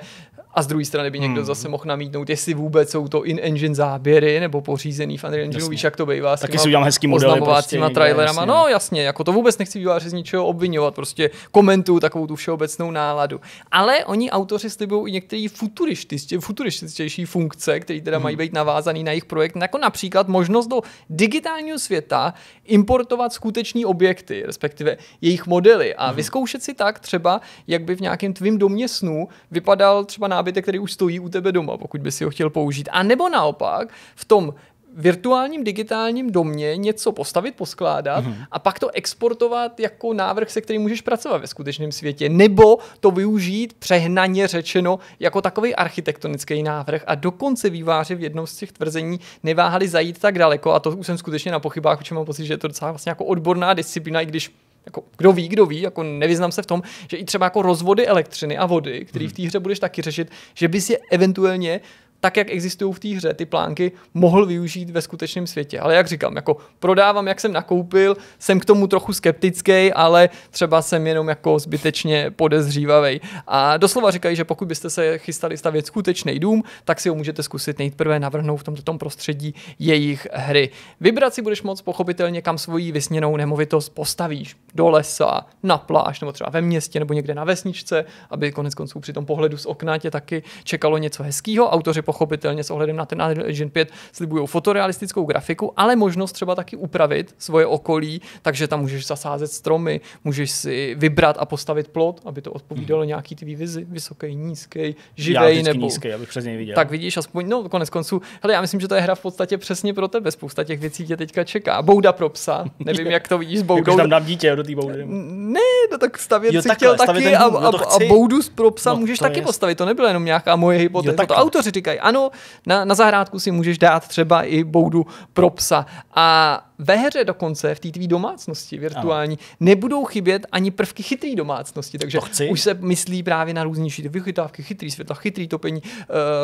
a z druhé strany by někdo hmm. zase mohl namítnout, jestli vůbec jsou to in-engine záběry nebo pořízený v Unreal Engineu, víš, jak to bývá. Taky si udělám hezký model. Prostě, trailerama. Jasně. No jasně, jako to vůbec nechci výváře z ničeho obvinovat, prostě komentuju takovou tu všeobecnou náladu. Ale oni autoři slibují i některé futurističtě, futurističtější funkce, které teda mají mhm. být navázané na jejich projekt, jako například možnost do digitálního světa importovat skuteční objekty, respektive jejich modely a mhm. vyzkoušet si tak třeba, jak by v nějakém tvým domě snu vypadal třeba nábytek, který už stojí u tebe doma, pokud by si ho chtěl použít. A nebo naopak v tom virtuálním digitálním domě něco postavit, poskládat mm-hmm. a pak to exportovat jako návrh, se kterým můžeš pracovat ve skutečném světě, nebo to využít přehnaně řečeno jako takový architektonický návrh a dokonce výváři v jednom z těch tvrzení neváhali zajít tak daleko a to už jsem skutečně na pochybách, protože mám pocit, že je to docela vlastně jako odborná disciplína, i když jako, kdo ví, kdo ví, jako nevyznám se v tom, že i třeba jako rozvody elektřiny a vody, který mhm. v té hře budeš taky řešit, že bys je eventuálně tak, jak existují v té hře, ty plánky mohl využít ve skutečném světě. Ale jak říkám, jako prodávám, jak jsem nakoupil, jsem k tomu trochu skeptický, ale třeba jsem jenom jako zbytečně podezřívavý. A doslova říkají, že pokud byste se chystali stavět skutečný dům, tak si ho můžete zkusit nejprve navrhnout v tomto prostředí jejich hry. Vybrat si budeš moc pochopitelně, kam svoji vysněnou nemovitost postavíš. Do lesa, na pláž, nebo třeba ve městě, nebo někde na vesničce, aby konec konců při tom pohledu z okna tě taky čekalo něco hezkého. Autoři pochopitelně s ohledem na ten Engine 5 slibují fotorealistickou grafiku, ale možnost třeba taky upravit svoje okolí, takže tam můžeš zasázet stromy, můžeš si vybrat a postavit plot, aby to odpovídalo hmm. nějaký ty vývizy, vysoký, nízký, živý nebo. Nízký, abych přes něj viděl. Tak vidíš, aspoň, no konec konců, hele, já myslím, že to je hra v podstatě přesně pro tebe, spousta těch věcí tě teďka čeká. Bouda pro psa, nevím, jak to vidíš s <laughs> boudou. tam dám dítě do té boudy. Ne, no tak stavět jo, si takhle, chtěl taky a, no a, a boudu pro psa no, můžeš taky jest. postavit, to nebylo jenom nějaká moje hypotéza. Jo, to autoři říkají, ano, na, na zahrádku si můžeš dát třeba i boudu pro psa. A ve hře dokonce, v té tvý domácnosti virtuální, ano. nebudou chybět ani prvky chytrý domácnosti. Takže už se myslí právě na různější vychytávky, chytrý světla, chytrý topení, uh,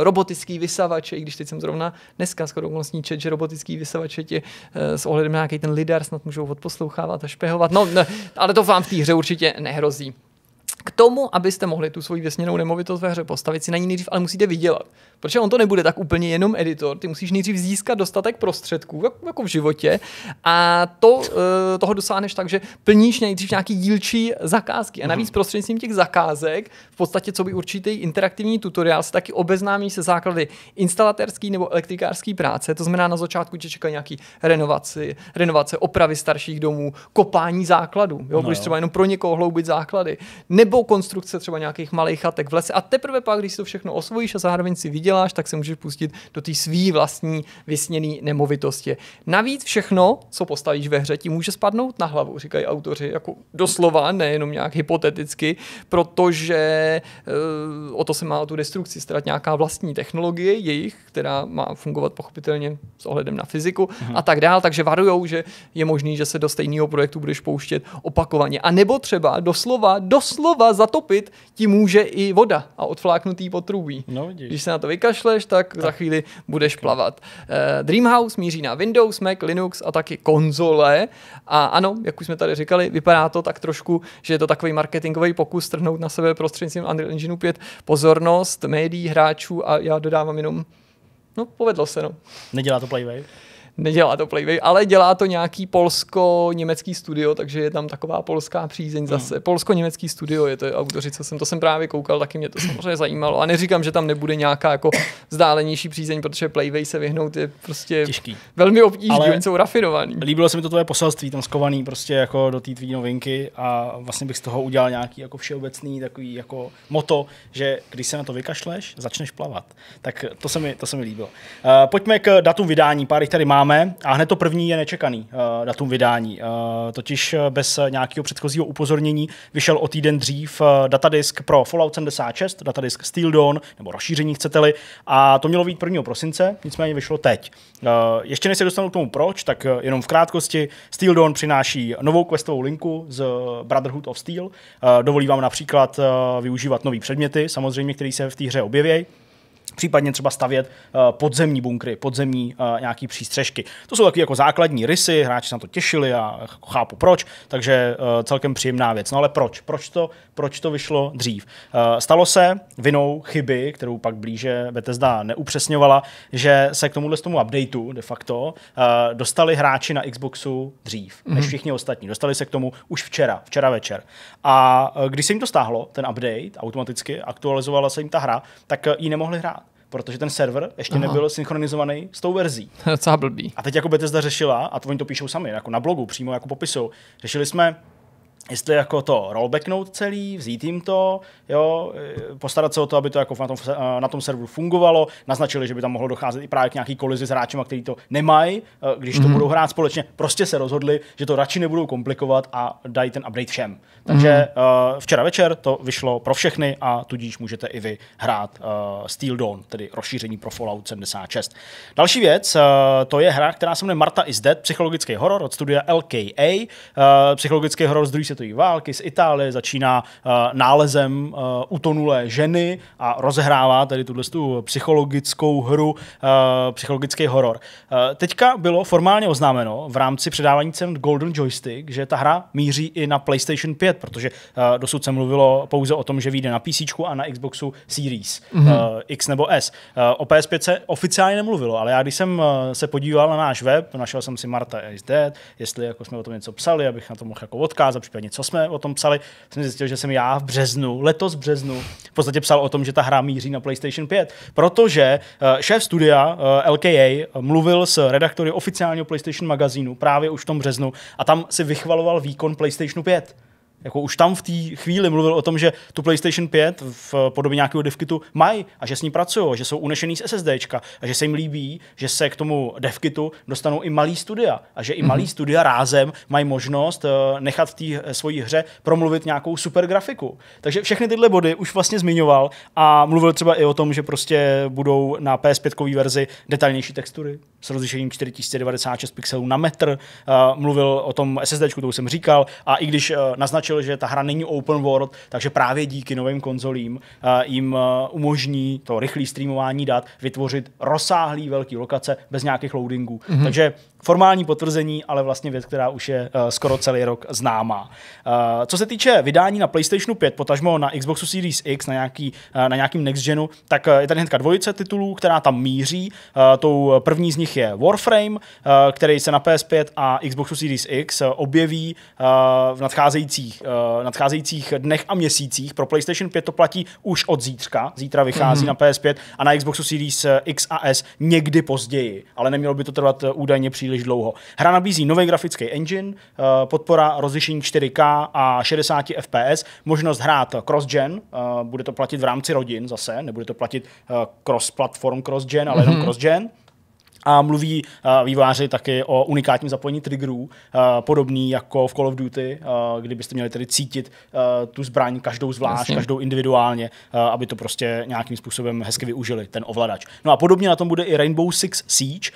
robotický vysavače, i když teď jsem zrovna dneska skoro vlastní čet, že robotický vysavače tě uh, s ohledem na nějaký ten lidar snad můžou odposlouchávat a špehovat. No, ne, ale to vám v té hře určitě nehrozí. K tomu, abyste mohli tu svoji věsněnou nemovitost ve hře postavit, si na ní nejdřív ale musíte vydělat. Protože on to nebude tak úplně jenom editor, ty musíš nejdřív získat dostatek prostředků, jako v životě, a to, eh, toho dosáhneš tak, že plníš nejdřív nějaký dílčí zakázky. A mhm. navíc prostřednictvím těch zakázek, v podstatě co by určitý interaktivní tutoriál, se taky obeznámí se základy instalatérský nebo elektrikářský práce, to znamená na začátku tě čekají nějaký renovaci, renovace, opravy starších domů, kopání základů, jo, no budeš třeba jenom pro někoho hloubit základy, nebo konstrukce třeba nějakých malých chatek v lese. A teprve pak, když si to všechno osvojíš a zároveň si vidíš, vyděláš, tak se můžeš pustit do té svý vlastní vysněné nemovitosti. Navíc všechno, co postavíš ve hře, ti může spadnout na hlavu, říkají autoři, jako doslova, nejenom nějak hypoteticky, protože eh, o to se má o tu destrukci starat nějaká vlastní technologie jejich, která má fungovat pochopitelně s ohledem na fyziku hmm a tak dál, takže varujou, že je možný, že se do stejného projektu budeš pouštět opakovaně. A nebo třeba doslova, doslova zatopit ti může i voda a odfláknutý potrubí. No, vidíš. Když se na to vy vykašleš, tak, tak za chvíli budeš okay. plavat. Eh, Dreamhouse míří na Windows, Mac, Linux a taky konzole. A ano, jak už jsme tady říkali, vypadá to tak trošku, že je to takový marketingový pokus trhnout na sebe prostřednictvím Unreal Engineu 5 pozornost médií, hráčů a já dodávám jenom, no povedlo se, no. Nedělá to Playwave? nedělá to Playway, ale dělá to nějaký polsko-německý studio, takže je tam taková polská přízeň hmm. zase. Hmm. Polsko-německý studio je to je autoři, co jsem, to jsem právě koukal, taky mě to samozřejmě zajímalo. A neříkám, že tam nebude nějaká jako vzdálenější přízeň, protože Playway se vyhnout je prostě Těžký. velmi obtížný, ale oni jsou rafinovaný. Líbilo se mi to tvoje poselství, tam skovaný prostě jako do té tvý novinky a vlastně bych z toho udělal nějaký jako všeobecný takový jako moto, že když se na to vykašleš, začneš plavat. Tak to se mi, to se mi líbilo. Uh, pojďme k datu vydání, pár tady máme máme a hned to první je nečekaný uh, datum vydání. Uh, totiž eh, bez nějakého předchozího upozornění vyšel o týden dřív uh, datadisk pro Fallout 76, datadisk Steel Dawn, nebo rozšíření chcete-li, a to mělo být 1. prosince, nicméně vyšlo teď. Uh, ještě než se dostanu k tomu proč, tak uh, jenom v krátkosti, Steel Dawn přináší novou questovou linku z Brotherhood of Steel, uh, dovolí vám například uh, využívat nové předměty, samozřejmě, které se v té hře objeví případně třeba stavět eh, podzemní bunkry, podzemní eh, nějaký přístřežky. To jsou takové jako základní rysy, hráči se na to těšili a chápu proč, takže eh, celkem příjemná věc. No ale proč? Proč to, proč to vyšlo dřív? Stalo se vinou chyby, kterou pak blíže Bethesda neupřesňovala, že se k tomuhle tomu updateu de facto dostali hráči na Xboxu dřív mm-hmm. než všichni ostatní. Dostali se k tomu už včera, včera večer. A když se jim to stáhlo, ten update, automaticky aktualizovala se jim ta hra, tak ji nemohli hrát protože ten server ještě Aha. nebyl synchronizovaný s tou verzí. To <laughs> je docela blbý. A teď jako Bethesda řešila, a to oni to píšou sami, jako na blogu přímo jako popisou, řešili jsme, jestli jako to rollbacknout celý, vzít jim to, jo, e, postarat se o to, aby to jako na tom, e, na tom serveru fungovalo, naznačili, že by tam mohlo docházet i právě k nějaký kolizi s hráčem, který to nemají, e, když to mm-hmm. budou hrát společně, prostě se rozhodli, že to radši nebudou komplikovat a dají ten update všem. Takže mm-hmm. uh, včera večer to vyšlo pro všechny a tudíž můžete i vy hrát uh, Steel Dawn, tedy rozšíření pro Fallout 76. Další věc, uh, to je hra, která se jmenuje Marta is Dead, psychologický horor od studia LKA, uh, psychologický horor z druhé světové války z Itálie, začíná uh, nálezem uh, utonulé ženy a rozehrává tady tuhle tu psychologickou hru, uh, psychologický horor. Uh, teďka bylo formálně oznámeno v rámci předávání cen Golden Joystick, že ta hra míří i na PlayStation 5, protože uh, dosud se mluvilo pouze o tom, že vyjde na PC a na Xboxu Series mm-hmm. uh, X nebo S. Uh, o PS5 se oficiálně nemluvilo, ale já když jsem uh, se podíval na náš web, našel jsem si Marta is Dead, jestli jako jsme o tom něco psali, abych na to mohl jako odkázat, případně, co jsme o tom psali, jsem zjistil, že jsem já v březnu, letos v březnu, v podstatě psal o tom, že ta hra míří na PlayStation 5, protože eh, šéf studia eh, LKA mluvil s redaktory oficiálního PlayStation magazínu právě už v tom březnu a tam si vychvaloval výkon PlayStation 5 jako už tam v té chvíli mluvil o tom, že tu PlayStation 5 v podobě nějakého devkitu mají a že s ní pracují, že jsou unešený z SSDčka a že se jim líbí, že se k tomu devkitu dostanou i malý studia a že i malý mm-hmm. studia rázem mají možnost eh, nechat v té eh, svojí hře promluvit nějakou super grafiku. Takže všechny tyhle body už vlastně zmiňoval a mluvil třeba i o tom, že prostě budou na PS5 verzi detailnější textury s rozlišením 4096 pixelů na metr. Eh, mluvil o tom SSD, to už jsem říkal, a i když eh, naznačil, že ta hra není open world, takže právě díky novým konzolím eh, jim umožní to rychlé streamování dat vytvořit rozsáhlý velký lokace bez nějakých loadingů. Mm-hmm. Takže formální potvrzení, ale vlastně věc, která už je skoro celý rok známá. Co se týče vydání na PlayStationu 5, potažmo na Xboxu Series X, na, nějaký, na nějakým next genu, tak je tady hnedka dvojice titulů, která tam míří. Tou první z nich nich je Warframe, eh, který se na PS5 a Xboxu Series X eh, objeví eh, v nadcházejících, nadcházejících dnech a měsících. Pro PlayStation 5 to platí už od zítřka. Zítra vychází mm-hmm. na PS5 a na Xboxu Series X a S někdy později, ale nemělo by to trvat údajně příliš dlouho. Hra nabízí nový grafický engine, podpora rozlišení 4K a 60 FPS, možnost hrát cross-gen, bude to platit v rámci rodin zase, nebude to platit cross-platform cross-gen, ale mm-hmm. jenom mhm. cross-gen. A mluví uh, vývojáři taky o unikátním zapojení triggerů, uh, podobný jako v Call of Duty, uh, kdybyste měli tedy cítit uh, tu zbraň každou zvlášť, Jasně. každou individuálně, uh, aby to prostě nějakým způsobem hezky využili, ten ovladač. No a podobně na tom bude i Rainbow Six Siege.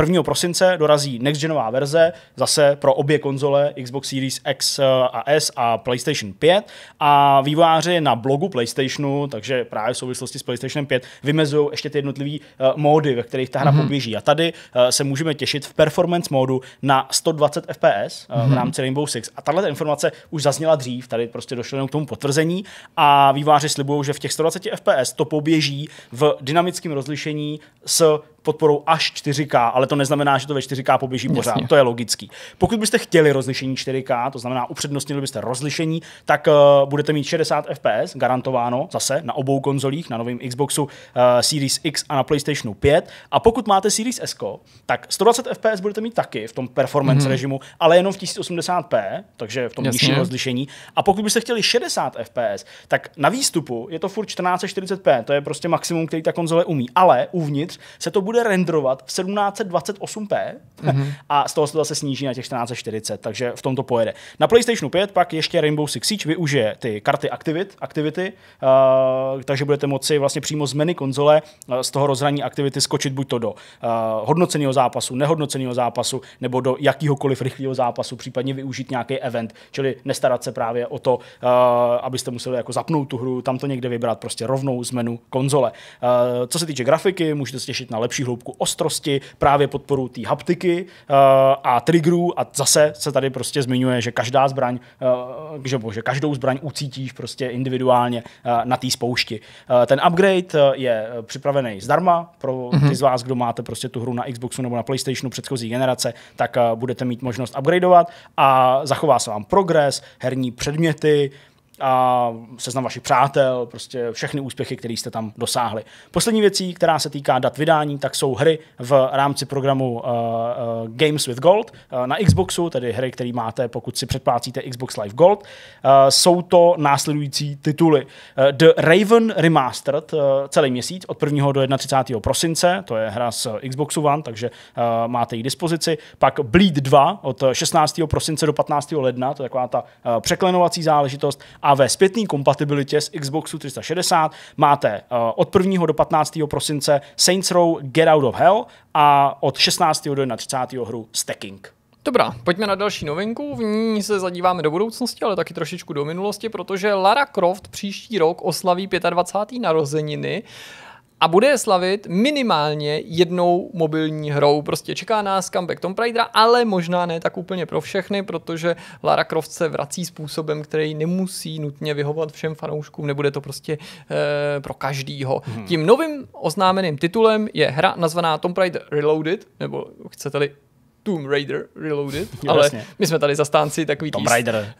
Uh, 1. prosince dorazí next-genová verze, zase pro obě konzole Xbox Series X a S a PlayStation 5 a vývojáři na blogu PlayStationu, takže právě v souvislosti s PlayStationem 5, vymezují ještě ty jednotlivé uh, módy, ve kterých ta hra mm-hmm. poběží a tady eh, se můžeme těšit v performance modu na 120 FPS mm-hmm. v mhm. rámci Rainbow Six. A tahle informace už zazněla dřív, tady prostě došlo jenom k tomu potvrzení a výváři slibují, že v těch 120 FPS to poběží v dynamickém rozlišení s podporou až 4K, ale to neznamená, že to ve 4K poběží Jasně. pořád. To je logický. Pokud byste chtěli rozlišení 4K, to znamená upřednostnili byste rozlišení, tak uh, budete mít 60 FPS garantováno zase na obou konzolích, na novém Xboxu uh, Series X a na PlayStationu 5. A pokud máte Series S, tak 120 FPS budete mít taky v tom performance mm-hmm. režimu, ale jenom v 1080p, takže v tom nižším rozlišení. A pokud byste chtěli 60 FPS, tak na výstupu je to furt 1440p, to je prostě maximum, který ta konzole umí, ale uvnitř se to bude bude renderovat v 1728p mm-hmm. a z toho se to zase sníží na těch 1440, takže v tom to pojede. Na PlayStationu 5 pak ještě Rainbow Six Siege využije ty karty Activit, Activity, uh, takže budete moci vlastně přímo z menu konzole uh, z toho rozhraní Activity skočit buď to do uh, hodnoceného zápasu, nehodnoceného zápasu, nebo do jakýhokoliv rychlého zápasu, případně využít nějaký event, čili nestarat se právě o to, uh, abyste museli jako zapnout tu hru, tam to někde vybrat prostě rovnou z menu konzole. Uh, co se týče grafiky, můžete se těšit na lepší větší hloubku ostrosti, právě podporu té haptiky uh, a triggerů a zase se tady prostě zmiňuje, že každá zbraň, uh, že bože, každou zbraň ucítíš prostě individuálně uh, na té spoušti. Uh, ten upgrade je připravený zdarma pro mm-hmm. ty z vás, kdo máte prostě tu hru na Xboxu nebo na PlayStationu předchozí generace, tak uh, budete mít možnost upgradeovat a zachová se vám progres, herní předměty, a seznam vašich přátel, prostě všechny úspěchy, které jste tam dosáhli. Poslední věcí, která se týká dat vydání, tak jsou hry v rámci programu uh, uh, Games with Gold uh, na Xboxu, tedy hry, které máte, pokud si předplácíte Xbox Live Gold. Uh, jsou to následující tituly. Uh, The Raven Remastered uh, celý měsíc od 1. do 31. prosince, to je hra z Xboxu One, takže uh, máte ji dispozici. Pak Bleed 2 od 16. prosince do 15. ledna, to je taková ta uh, překlenovací záležitost a a ve zpětné kompatibilitě s Xboxu 360 máte uh, od 1. do 15. prosince Saints Row Get Out of Hell a od 16. do 31. hru Stacking. Dobrá, pojďme na další novinku. V ní se zadíváme do budoucnosti, ale taky trošičku do minulosti, protože Lara Croft příští rok oslaví 25. narozeniny a bude je slavit minimálně jednou mobilní hrou. Prostě čeká nás comeback Tomb Raidera, ale možná ne tak úplně pro všechny, protože Lara Croft se vrací způsobem, který nemusí nutně vyhovovat všem fanouškům, nebude to prostě e, pro každýho. Hmm. Tím novým oznámeným titulem je hra nazvaná Tomb Raider Reloaded, nebo chcete-li Tomb Raider Reloaded, <laughs> jo, ale jasně. my jsme tady zastánci takový Tomb eh, Raider.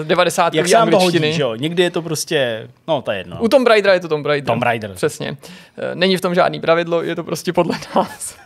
Uh, 90. Jak se to hodí, že jo? Někdy je to prostě, no to je jedno. U Tomb Raidera je to Tomb Raider. Tomb Raider. Přesně. Uh, není v tom žádný pravidlo, je to prostě podle nás.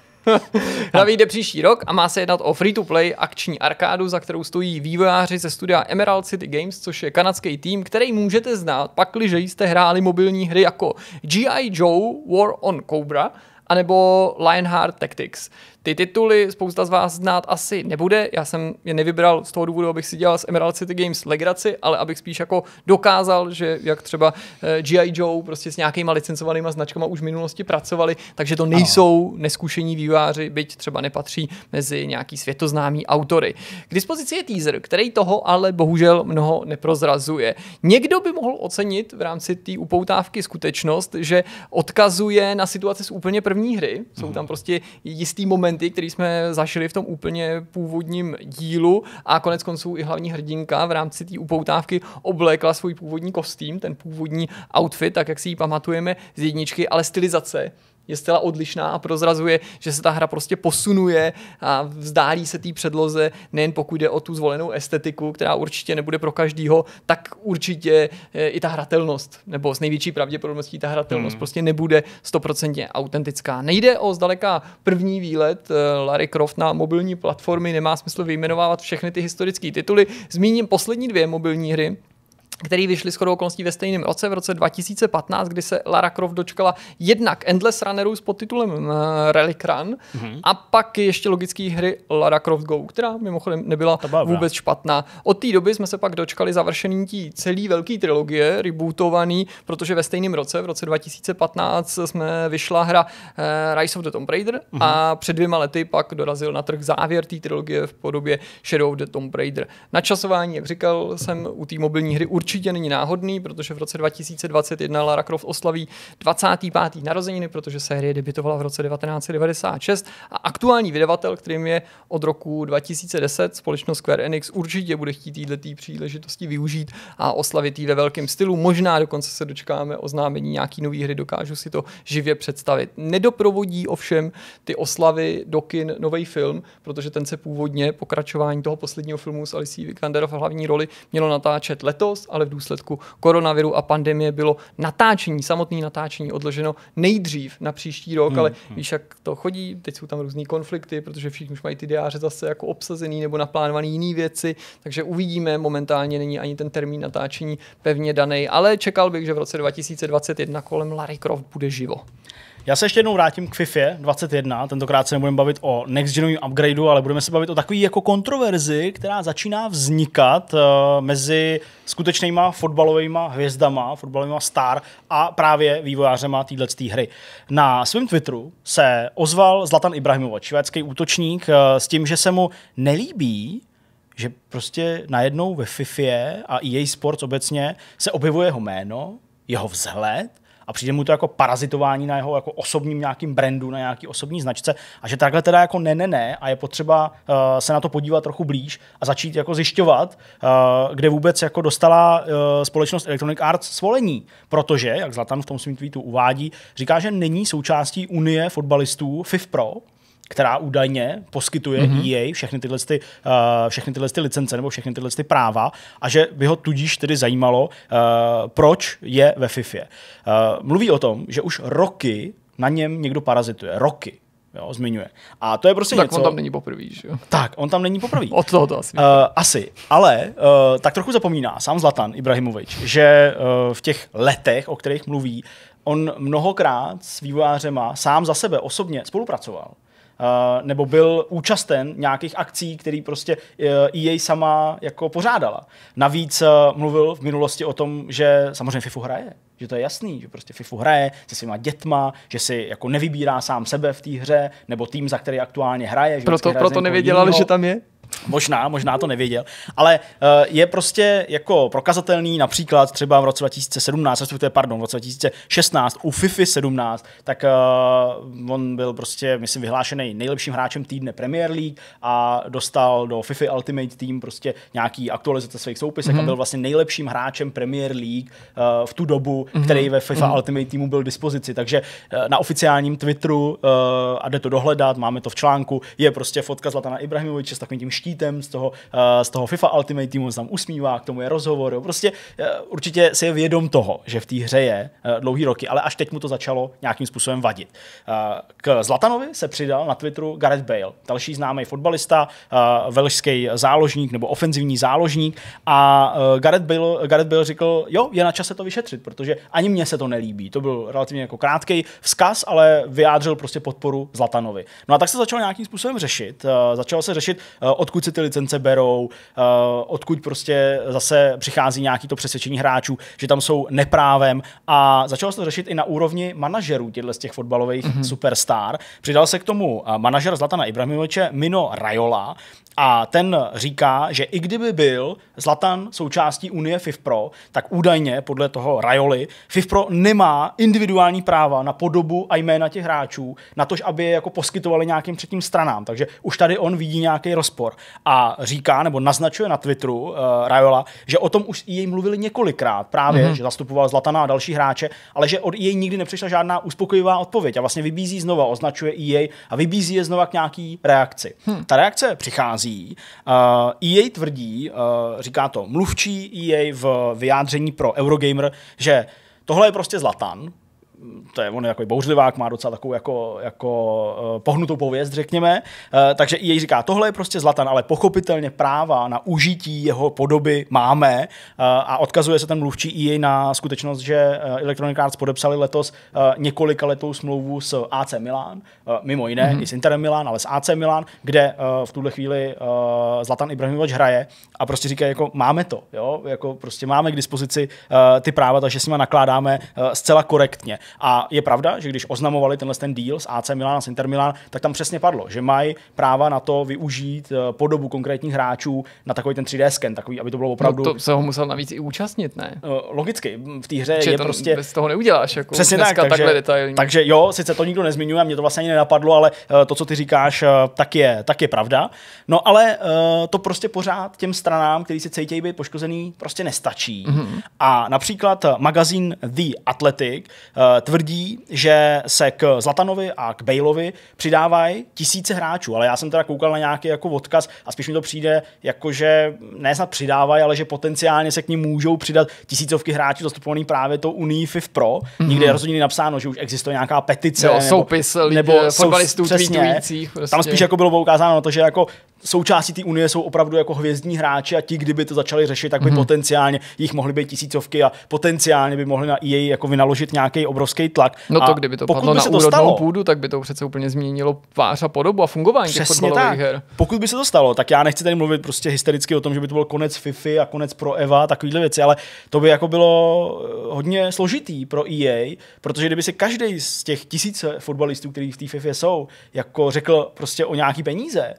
Hra <laughs> vyjde příští rok a má se jednat o free-to-play akční arkádu, za kterou stojí vývojáři ze studia Emerald City Games, což je kanadský tým, který můžete znát, pakliže jste hráli mobilní hry jako G.I. Joe War on Cobra anebo Lionheart Tactics. Ty tituly spousta z vás znát asi nebude, já jsem je nevybral z toho důvodu, abych si dělal s Emerald City Games legraci, ale abych spíš jako dokázal, že jak třeba eh, G.I. Joe prostě s nějakýma licencovanýma značkama už v minulosti pracovali, takže to nejsou neskušení výváři, byť třeba nepatří mezi nějaký světoznámý autory. K dispozici je teaser, který toho ale bohužel mnoho neprozrazuje. Někdo by mohl ocenit v rámci té upoutávky skutečnost, že odkazuje na situaci z úplně první hry. Jsou mhm. tam prostě jistý moment momenty, které jsme zašili v tom úplně původním dílu a konec konců i hlavní hrdinka v rámci té upoutávky oblékla svůj původní kostým, ten původní outfit, tak jak si ji pamatujeme z jedničky, ale stylizace je zcela odlišná a prozrazuje, že se ta hra prostě posunuje a vzdálí se té předloze, nejen pokud jde o tu zvolenou estetiku, která určitě nebude pro každýho, tak určitě e, i ta hratelnost, nebo s největší pravděpodobností ta hratelnost hmm. prostě nebude stoprocentně autentická. Nejde o zdaleka první výlet e, Larry Croft na mobilní platformy, nemá smysl vyjmenovávat všechny ty historické tituly. Zmíním poslední dvě mobilní hry, který vyšly skoro okolností ve stejném roce, v roce 2015, kdy se Lara Croft dočkala jednak Endless Runnerů s podtitulem uh, Relic Run mm-hmm. a pak ještě logické hry Lara Croft Go, která mimochodem nebyla vůbec špatná. Od té doby jsme se pak dočkali završení tí celý velký trilogie, rebootovaný, protože ve stejném roce, v roce 2015, jsme vyšla hra uh, Rise of the Tomb Raider mm-hmm. a před dvěma lety pak dorazil na trh závěr té trilogie v podobě Shadow of the Tomb Raider. Načasování, jak říkal, jsem u té mobilní hry určitě určitě není náhodný, protože v roce 2021 Lara Croft oslaví 25. narozeniny, protože série debitovala v roce 1996 a aktuální vydavatel, kterým je od roku 2010 společnost Square Enix, určitě bude chtít této příležitosti využít a oslavit ji ve velkém stylu. Možná dokonce se dočkáme oznámení nějaký nový hry, dokážu si to živě představit. Nedoprovodí ovšem ty oslavy do kin nový film, protože ten se původně pokračování toho posledního filmu s Alicí Vikander v hlavní roli mělo natáčet letos, ale ale v důsledku koronaviru a pandemie bylo natáčení, samotné natáčení odloženo nejdřív na příští rok, hmm. ale hmm. víš, jak to chodí, teď jsou tam různé konflikty, protože všichni už mají ty diáře zase jako obsazený nebo naplánovaný jiný věci, takže uvidíme, momentálně není ani ten termín natáčení pevně daný, ale čekal bych, že v roce 2021 kolem Larry Croft bude živo. Já se ještě jednou vrátím k FIFA 21. Tentokrát se nebudeme bavit o next genovém upgradeu, ale budeme se bavit o takové jako kontroverzi, která začíná vznikat uh, mezi skutečnýma fotbalovými hvězdama, fotbalovými star a právě vývojářema této hry. Na svém Twitteru se ozval Zlatan Ibrahimovič, švédský útočník, uh, s tím, že se mu nelíbí, že prostě najednou ve FIFA a EA Sports obecně se objevuje jeho jméno, jeho vzhled a přijde mu to jako parazitování na jeho jako osobním nějakým brandu, na nějaký osobní značce a že takhle teda jako ne, ne, ne a je potřeba uh, se na to podívat trochu blíž a začít jako zjišťovat, uh, kde vůbec jako dostala uh, společnost Electronic Arts svolení, protože, jak Zlatan v tom svým tweetu uvádí, říká, že není součástí Unie fotbalistů FIFPro, která údajně poskytuje mm-hmm. EA všechny tyhle, ty, uh, všechny tyhle ty licence nebo všechny tyhle ty práva a že by ho tudíž tedy zajímalo, uh, proč je ve FIFA. Uh, mluví o tom, že už roky na něm někdo parazituje. Roky. Jo, zmiňuje. A to je prostě tak něco... on tam není poprvý, že jo? Tak, on tam není poprvý. <laughs> Od toho to asi. Uh, asi, ale uh, tak trochu zapomíná sám Zlatan Ibrahimovič, že uh, v těch letech, o kterých mluví, on mnohokrát s vývojářema sám za sebe osobně spolupracoval. Eh, nebo byl účasten nějakých akcí, které prostě EA eh, e sama jako pořádala. Navíc eh, mluvil v minulosti o tom, že samozřejmě FIFU hraje, že to je jasný, že prostě FIFU hraje se svýma dětma, že si jako nevybírá sám sebe v té hře, nebo tým, za který aktuálně hraje. Že proto, proto nevědělali, že tam je? Možná, možná to nevěděl, ale eh, je prostě jako prokazatelný například třeba v roce 2017, respektive pardon, v roce 2016 u FIFA 17, tak eh, on byl prostě, myslím, vyhlášený nejlepším hráčem týdne Premier League a dostal do FIFA Ultimate Team prostě nějaký aktualizace svých soupisek mm-hmm. a mhm. byl vlastně nejlepším hráčem Premier League eh, v tu dobu, mm-hmm. který ve FIFA mm-hmm. Ultimate Teamu byl v dispozici. Takže na oficiálním Twitteru, a jde to dohledat, máme to v článku, je prostě fotka Zlatana Ibrahimoviče s takovým tím ští štítem z toho, eh, z toho FIFA Ultimate Teamu, on se tam usmívá, k tomu je rozhovor, jo. prostě eh, určitě si je vědom toho, že v té hře je eh, dlouhý roky, ale až teď mu to začalo nějakým způsobem vadit. K Zlatanovi se přidal na Twitteru Gareth Bale, další známý fotbalista, velšský záložník nebo ofenzivní záložník a Gareth Bale, Gareth Bale řekl, jo, je na čase to vyšetřit, protože ani mně se to nelíbí. To byl relativně jako krátký vzkaz, ale vyjádřil prostě podporu Zlatanovi. No a tak se začal nějakým způsobem řešit. Začalo se řešit, od odkud se ty licence berou, eh, odkud prostě zase přichází nějaký to přesvědčení hráčů, že tam jsou neprávem a začalo se to řešit i na úrovni manažerů těchto z těch fotbalových mm-hmm. superstar. Přidal se k tomu eh, manažer Zlatana Ibrahimoviče Mino Rajola a ten říká, že i kdyby byl Zlatan součástí Unie FIFPro, tak údajně podle toho Rajoli FIFPro nemá individuální práva na podobu a jména těch hráčů, na to, aby je jako poskytovali nějakým třetím stranám. Takže už tady on vidí nějaký rozpor. A říká, nebo naznačuje na Twitteru uh, Rajola, že o tom už jej mluvili několikrát, právě, mm-hmm. že zastupoval Zlatana a další hráče, ale že od jej nikdy nepřišla žádná uspokojivá odpověď a vlastně vybízí znova, označuje jej a vybízí je znova k nějaký reakci. Hmm. Ta reakce přichází schází. EA eh, e tvrdí, eh, říká to mluvčí EA v vyjádření pro Eurogamer, že tohle je prostě Zlatan, to je on jako bouřlivák, má docela takovou jako, jako eh, pohnutou pověst, řekněme. Eh, takže i jej říká, tohle je prostě Zlatan, ale pochopitelně práva na užití jeho podoby máme eh, a odkazuje se ten mluvčí i jej na skutečnost, že Electronic Arts podepsali letos několika letou smlouvu s AC Milan, mimo jiné mm-hmm. i s Inter Milan, ale s AC Milan, kde v tuhle chvíli Zlatan Ibrahimovič hraje a prostě říká, jako máme to, jo? jako prostě máme k dispozici ty práva, takže s nima nakládáme zcela korektně. A je pravda, že když oznamovali tenhle ten deal s AC Milan a s Inter Milan, tak tam přesně padlo, že mají práva na to využít eh, podobu konkrétních hráčů na takový ten 3D sken, takový, aby to bylo no, opravdu. No to se ho musel navíc i účastnit, ne? Eh, logicky, v té hře Čiže je prostě. Bez toho neuděláš, jako přesně tak, takže, takhle detailní. Takže jo, sice to nikdo nezmiňuje, mě to vlastně ani nenapadlo, ale eh, to, co ty říkáš, tak je, tak je pravda. No ale to prostě pořád těm stranám, který se cítějí být poškozený, prostě nestačí. Mm-hmm. A například magazín The Athletic tvrdí, že se k Zlatanovi a k Bailovi přidávají tisíce hráčů, ale já jsem teda koukal na nějaký jako odkaz a spíš mi to přijde jako, že ne snad přidávají, ale že potenciálně se k ním můžou přidat tisícovky hráčů zastupovaný právě to Unii FIF Pro. Mm-hmm. Nikde je rozhodně napsáno, že už existuje nějaká petice. Jo, nebo, soupis lidé, nebo fotbalistů přesně, Tam prostě. spíš jako bylo poukázáno na to, že jako součástí té unie jsou opravdu jako hvězdní hráči a ti, kdyby to začali řešit, tak by mm-hmm. potenciálně jich mohly být tisícovky a potenciálně by mohli na EA jako vynaložit nějaký obrovský tlak. No to, a kdyby to pokud padlo by se na úrodnou stalo, půdu, tak by to přece úplně změnilo tvář a podobu a fungování těch tak. her. Pokud by se to stalo, tak já nechci tady mluvit prostě hystericky o tom, že by to byl konec FIFA a konec pro Eva, takovýhle věci, ale to by jako bylo eh, hodně složitý pro EA, protože kdyby se každý z těch tisíce fotbalistů, kteří v té FIFA jsou, jako řekl prostě o nějaký peníze,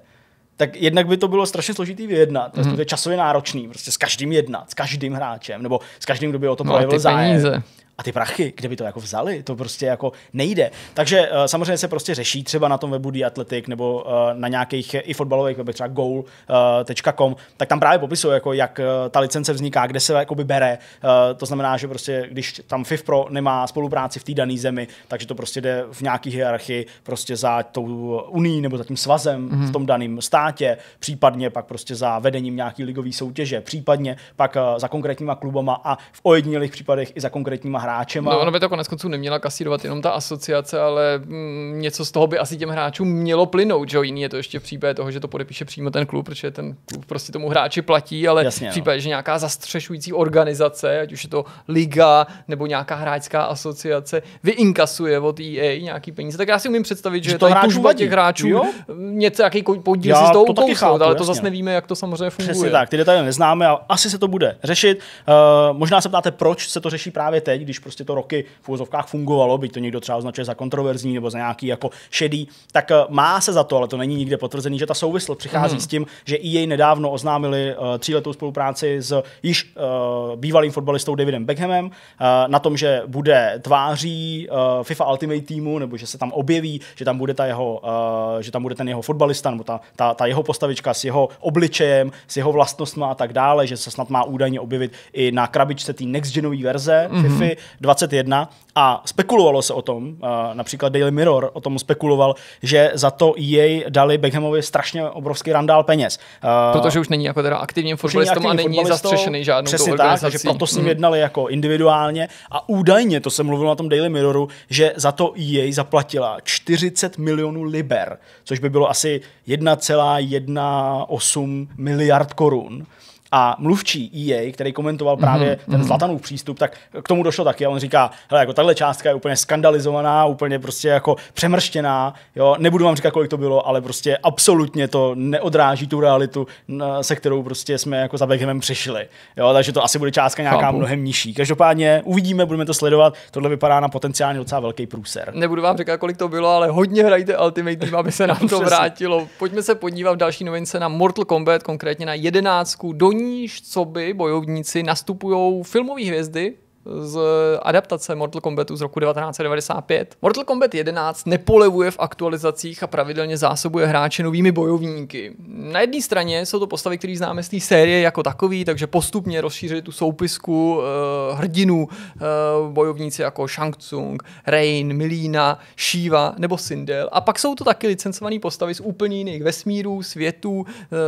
tak jednak by to bylo strašně složitý vyjednat. Mm. To je časově náročný, prostě s každým jednat, s každým hráčem, nebo s každým, kdo by o to no projevil zájem. Peníze a ty prachy, kde by to jako vzali, to prostě jako nejde. Takže uh, samozřejmě se prostě řeší třeba na tom webu The Athletic nebo uh, na nějakých i fotbalových webech, třeba goal.com, eh, tak tam právě popisují, jako jak ta licence vzniká, kde se jakoby bere. Uh, to znamená, že prostě když tam FIFPro nemá spolupráci v té dané zemi, takže to prostě jde v nějaký hierarchii prostě za tou unii nebo za tím svazem mm-hmm. v mhm. tom daném státě, případně pak prostě za vedením nějaký ligové soutěže, případně pak uh, za konkrétníma klubama a v ojedinělých případech i za konkrétníma hráči hráčem. No, ono by to konec konců neměla kasírovat jenom ta asociace, ale mm, něco z toho by asi těm hráčům mělo plynout, že jo? Jiný je to ještě v případě toho, že to podepíše přímo ten klub, protože ten klub prostě tomu hráči platí, ale Jasně, v no. případě, no. že nějaká zastřešující organizace, ať už je to liga nebo nějaká hráčská asociace, vyinkasuje od EA nějaký peníze, tak já si umím představit, že, že to je tužba těch hráčů jo? něco, jaký podíl já si z toho to ukousnout, chápu, ale jasně. to zase nevíme, jak to samozřejmě funguje. Přesně tak, ty detaily neznáme, ale asi se to bude řešit. Uh, možná se ptáte, proč se to řeší právě teď, když prostě to roky v úzovkách fungovalo, byť to někdo třeba označuje za kontroverzní nebo za nějaký jako šedý, tak eh, má se za to, ale to není nikde potvrzený, že ta souvislost přichází mm. s tím, že i jej nedávno oznámili uh, tříletou spolupráci s eh, již uh, bývalým fotbalistou Davidem Beckhamem uh, na tom, že bude tváří uh, FIFA Ultimate týmu, nebo že se tam objeví, že tam bude ta jeho, uh, že tam bude ten jeho fotbalista, nebo ta, ta, ta jeho postavička s jeho obličejem, s jeho vlastnostmi a tak dále, že se snad má údajně objevit i na krabičce té next genové verze mm-hmm. FIFA, 2021 a spekulovalo se o tom, například Daily Mirror o tom spekuloval, že za to jej dali Beckhamovi strašně obrovský randál peněz. Protože už není jako teda aktivním fotbalistou a není zastřešený žádnou Přesně tak, takže proto s ním hmm. jednali jako individuálně a údajně, to se mluvilo na tom Daily Mirroru, že za to jej zaplatila 40 milionů liber, což by bylo asi 1,18 miliard korun. A mluvčí EA, který komentoval právě mm-hmm. ten mhm. Zlatanův přístup, tak k tomu došlo taky. A on říká, hele, jako tahle částka je úplně skandalizovaná, úplně prostě jako přemrštěná. Jo, nebudu vám říkat, kolik to bylo, ale prostě absolutně to neodráží tu realitu, se kterou prostě jsme jako za Beckhamem přišli. Jo, takže to asi bude částka nějaká Chápu. mnohem nižší. Každopádně uvidíme, budeme to sledovat. Tohle vypadá na potenciálně docela velký průser. Nebudu vám říkat, kolik to bylo, ale hodně hrajte Ultimate Team, aby se <laughs> nám to vrátilo. Pojďme se podívat v další novince na Mortal Kombat, konkrétně na jedenáctku. Do ní níž co by bojovníci nastupují filmové hvězdy, z adaptace Mortal Kombatu z roku 1995. Mortal Kombat 11 nepolevuje v aktualizacích a pravidelně zásobuje hráče novými bojovníky. Na jedné straně jsou to postavy, které známe z té série jako takový, takže postupně rozšířili tu soupisku uh, hrdinů uh, bojovníci jako Shang Tsung, Rain, Milína, Shiva nebo Sindel. A pak jsou to taky licencované postavy z úplně jiných vesmírů, světů, uh,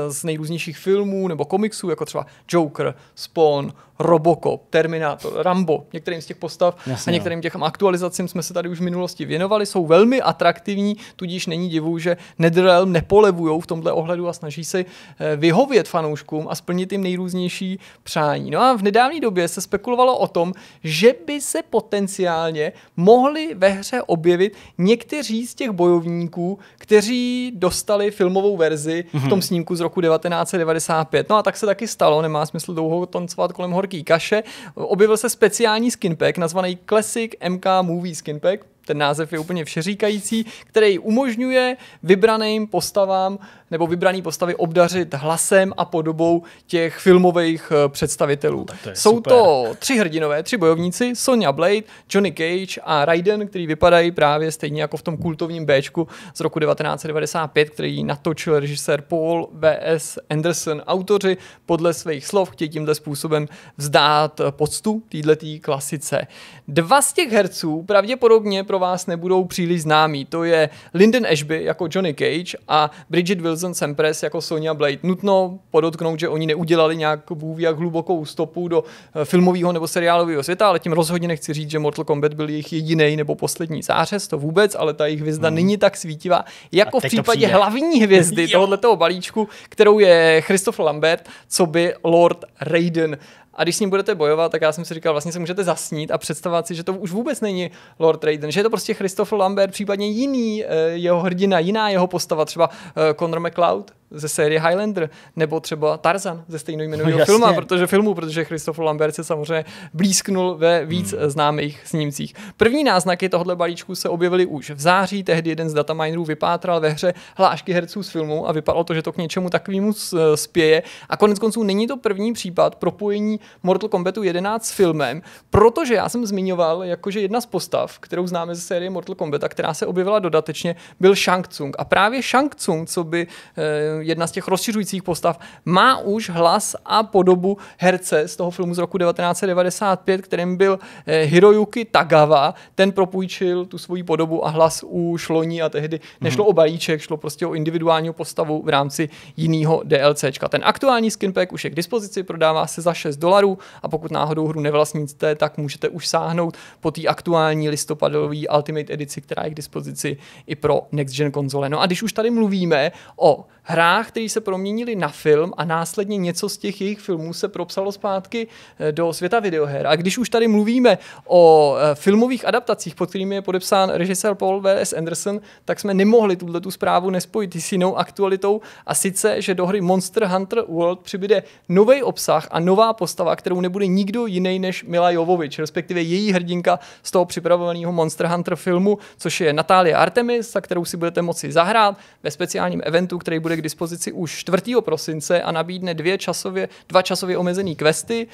z nejrůznějších filmů nebo komiksů, jako třeba Joker, Spawn, Robocop, Terminator, Rambo, některým z těch postav Jasně, a některým těch aktualizacím jsme se tady už v minulosti věnovali, jsou velmi atraktivní, tudíž není divu, že NetherRealm nepolevují v tomhle ohledu a snaží se eh, vyhovět fanouškům a splnit jim nejrůznější přání. No a v nedávné době se spekulovalo o tom, že by se potenciálně mohli ve hře objevit někteří z těch bojovníků, kteří dostali filmovou verzi v tom mhm. snímku z roku 1995. No a tak se taky stalo, nemá smysl dlouho tancovat kolem horký kaše, objevil se speciální skinpack nazvaný Classic MK Movie Skinpack, ten název je úplně všeříkající, který umožňuje vybraným postavám nebo vybraný postavy obdařit hlasem a podobou těch filmových eh, představitelů. No, to Jsou super. to tři hrdinové, tři bojovníci, Sonya Blade, Johnny Cage a Raiden, který vypadají právě stejně jako v tom kultovním Bčku z roku 1995, který natočil režisér Paul V.S. Anderson. Autoři podle svých slov chtějí tímto způsobem vzdát eh, poctu této klasice. Dva z těch herců pravděpodobně pro vás nebudou příliš známí. To je Lyndon Ashby jako Johnny Cage a Bridget Wilson Sempres jako Sonia Blade. Nutno podotknout, že oni neudělali nějak bůh jak hlubokou stopu do eh, filmového nebo seriálového světa, ale tím rozhodně nechci říct, že Mortal Kombat byl jejich jediný nebo poslední zářez, to vůbec, ale ta jejich hvězda hmm. není tak svítivá jako v případě hlavní hvězdy <laughs> tohoto balíčku, kterou je Christopher Lambert, co by Lord Raiden a když s ním budete bojovat, tak já jsem si říkal, vlastně se můžete zasnít a představovat si, že to už vůbec není Lord Raiden, že je to prostě Christopher Lambert, případně jiný eh, jeho hrdina, jiná jeho postava, třeba eh, Conor McCloud, ze série Highlander, nebo třeba Tarzan ze stejnojmenového no, filmu, protože filmu, protože Christopher Lambert se samozřejmě blízknul ve víc hmm. známých snímcích. První náznaky tohoto balíčku se objevily už v září, tehdy jeden z dataminerů vypátral ve hře hlášky herců z filmu a vypadalo to, že to k něčemu takovému e, spěje. A konec konců není to první případ propojení Mortal Kombatu 11 s filmem, protože já jsem zmiňoval, jakože jedna z postav, kterou známe ze série Mortal Kombat, a která se objevila dodatečně, byl Shang Tsung. A právě Shang Tsung, co by e, jedna z těch rozšiřujících postav, má už hlas a podobu herce z toho filmu z roku 1995, kterým byl eh, Hiroyuki Tagawa. Ten propůjčil tu svoji podobu a hlas u Šloní a tehdy nešlo hmm o balíček, šlo prostě o individuální postavu v rámci jiného DLCčka. Ten aktuální skinpack už je k dispozici, prodává se za 6 dolarů a pokud náhodou hru nevlastníte, tak můžete už sáhnout po té aktuální listopadové Ultimate edici, která je k dispozici i pro next gen konzole. No a když už tady mluvíme o hrách, které se proměnily na film a následně něco z těch jejich filmů se propsalo zpátky eh, do světa videoher. A když už tady mluvíme o eh, filmových adaptacích, pod kterými je podepsán režisér Paul V.S. Anderson, tak jsme nemohli tuhle tu zprávu nespojit s jinou aktualitou a sice, že do hry Monster Hunter World přibude nový obsah a nová postava, kterou nebude nikdo jiný než Mila Jovovič, respektive její hrdinka z toho připravovaného Monster Hunter filmu, což je Natália Artemis, za kterou si budete moci zahrát ve speciálním eventu, který bude bude k dispozici už 4. prosince a nabídne dvě časově, dva časově omezené questy.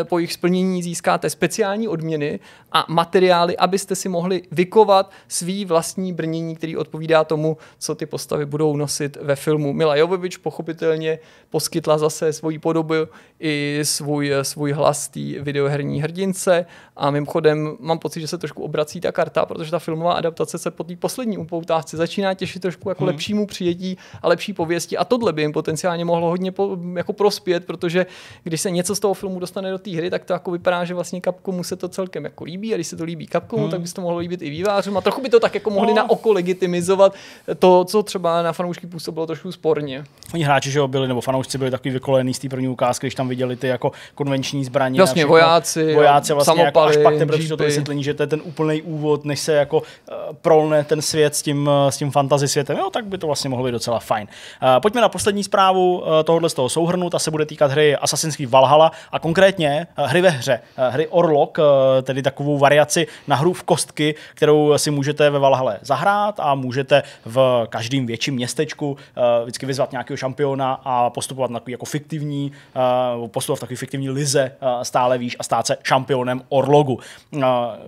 Eh, po jejich splnění získáte speciální odměny a materiály, abyste si mohli vykovat svý vlastní brnění, který odpovídá tomu, co ty postavy budou nosit ve filmu. Mila Jovovič pochopitelně poskytla zase svoji podobu i svůj, svůj hlas té videoherní hrdince a mimochodem mám pocit, že se trošku obrací ta karta, protože ta filmová adaptace se po té poslední upoutávce začíná těšit trošku jako hmm. lepšímu přijetí a lepší pověsti a tohle by jim potenciálně mohlo hodně po, jako prospět, protože když se něco z toho filmu dostane do té hry, tak to jako vypadá, že vlastně Capcomu se to celkem jako líbí a když se to líbí Capcomu, hmm. tak by se to mohlo líbit i vývářům a trochu by to tak jako mohli no. na oko legitimizovat to, co třeba na fanoušky působilo trošku sporně. Oni hráči, že byli, nebo fanoušci byli takový vykolený z té první ukázky, když tam viděli ty jako konvenční zbraně. Vlastně vojáci, vojáci vlastně samopaly, jako až pak teprve to vysvětlení, že to je ten úplný úvod, než se jako uh, prolne ten svět s tím, uh, s tím fantasy světem, jo, tak by to vlastně mohlo být docela fajn. Eh, pojďme na poslední zprávu eh, tohohle z toho souhrnu, ta se bude týkat hry Assassin's Creed Valhalla a konkrétně eh, hry ve hře, hry Orlok, tedy takovou variaci na hru v kostky, kterou si můžete ve Valhalle zahrát a můžete v každém větším městečku vždycky vyzvat nějakého šampiona a postupovat na jako fiktivní, postupovat v takové fiktivní lize stále výš a stát se šampionem Orlogu.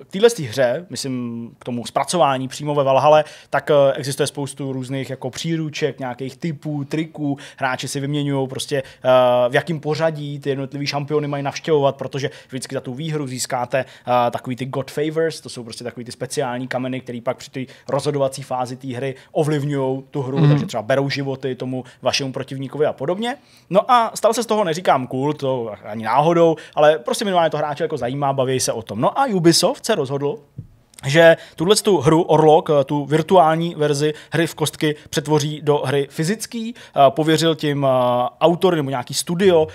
K téhle hře, myslím k tomu zpracování přímo ve Valhale, tak existuje spoustu různých jako příruček, nějakých typů typů, triků, hráči si vyměňují prostě eh, v jakém pořadí ty jednotlivý šampiony mají navštěvovat, protože vždycky za tu výhru získáte eh, takový ty God Favors, to jsou prostě takový ty speciální kameny, které pak při té rozhodovací fázi té hry ovlivňují tu hru, mm. takže třeba berou životy tomu vašemu protivníkovi a podobně. No a stal se z toho, neříkám cool, to ani náhodou, ale prostě minimálně to hráče jako zajímá, baví se o tom. No a Ubisoft se rozhodl, že tuhle tu hru Orlok, eh, tu virtuální verzi hry v kostky přetvoří do hry fyzický. Eh, pověřil tím eh, autor nebo nějaký studio,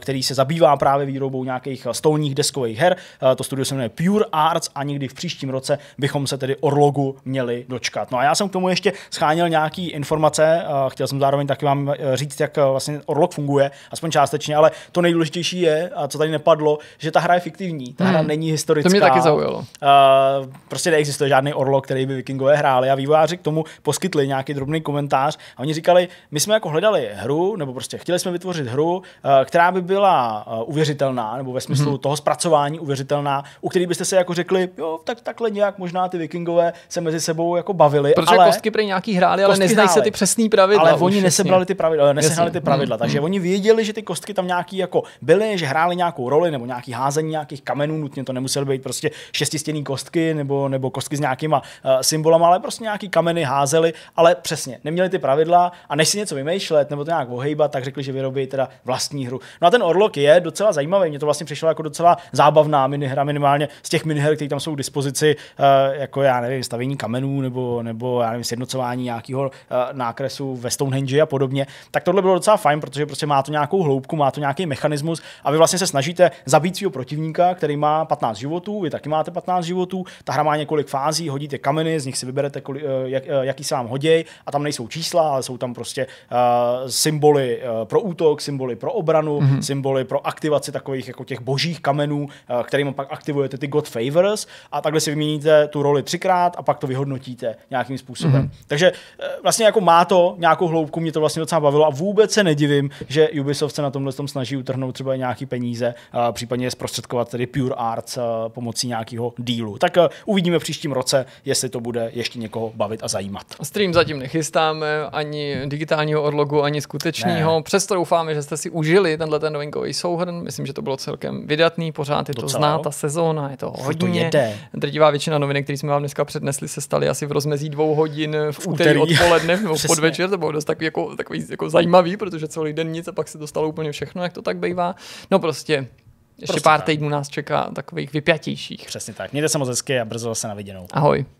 který se zabývá právě výrobou nějakých stolních deskových her. To studio se jmenuje Pure Arts a někdy v příštím roce bychom se tedy Orlogu měli dočkat. No a já jsem k tomu ještě scháněl nějaký informace, chtěl jsem zároveň taky vám říct, jak vlastně Orlok funguje, aspoň částečně, ale to nejdůležitější je, a co tady nepadlo, že ta hra je fiktivní, ta hra hmm. není historická. To mě taky zaujalo. Uh, Prostě neexistuje žádný orlok, který by vikingové hráli a vývojáři k tomu poskytli nějaký drobný komentář a oni říkali, my jsme jako hledali hru, nebo prostě chtěli jsme vytvořit hru, eh, která by byla eh, uvěřitelná, nebo ve smyslu hmm. toho zpracování uvěřitelná, u který byste se jako řekli, jo, tak takhle nějak možná ty vikingové se mezi sebou jako bavili. Protože ale kostky pro nějaký hráli, ale neznají se ty přesný pravidla. Ale oni nesebrali ty pravidla, nesehnali ty pravidla, hmm. takže hmm. oni věděli, že ty kostky tam nějaký jako byly, že hráli nějakou roli nebo nějaký házení nějakých kamenů, nutně to nemuselo být prostě šestistěný kostky nebo, nebo kostky s nějakýma uh, symbolama, ale prostě nějaký kameny házeli, ale přesně, neměli ty pravidla a než si něco vymýšlet nebo to nějak ohejbat, tak řekli, že vyrobí teda vlastní hru. No a ten Orlok je docela zajímavý, mě to vlastně přišlo jako docela zábavná minihra minimálně z těch miniher, které tam jsou k dispozici, uh, jako já nevím, stavění kamenů nebo, nebo já nevím, sjednocování nějakého uh, nákresu ve Stonehenge a podobně. Tak tohle bylo docela fajn, protože prostě má to nějakou hloubku, má to nějaký mechanismus a vy vlastně se snažíte zabít svého protivníka, který má 15 životů, vy taky máte 15 životů, ta hra má několik fází, hodíte kameny, z nich si vyberete, kolik, eh, jak, eh, jaký se vám hodí, a tam nejsou čísla, ale jsou tam prostě uh, symboly uh, pro útok, symboly pro obranu, mm-hmm. symboly pro aktivaci takových jako těch božích kamenů, uh, kterými pak aktivujete ty God Favors a takhle si vyměníte tu roli třikrát a pak to vyhodnotíte nějakým způsobem. Mm-hmm. Takže uh, vlastně jako má to nějakou hloubku, mě to vlastně docela bavilo a vůbec se nedivím, že Ubisoft se na tomhle tom snaží utrhnout třeba nějaký peníze, uh, případně zprostředkovat tedy Pure Arts uh, pomocí nějakého dílu. Tak uh, Uvidíme v příštím roce, jestli to bude ještě někoho bavit a zajímat. Stream zatím nechystáme, ani digitálního odlogu, ani skutečného. Ne. Přesto doufáme, že jste si užili tenhle ten novinkový souhrn. Myslím, že to bylo celkem vydatný, pořád je Docela. to zná ta sezóna, je to hodně. Drtivá většina novinek, které jsme vám dneska přednesli, se staly asi v rozmezí dvou hodin v, v úterý, úterý odpoledne nebo podvečer. To bylo dost takový, jako, takový jako zajímavý, protože celý den nic a pak se dostalo úplně všechno, jak to tak bývá. No prostě ještě prostě pár tak. týdnů nás čeká takových vypjatějších. Přesně tak. Mějte se moc hezky a brzo se na viděnou. Ahoj.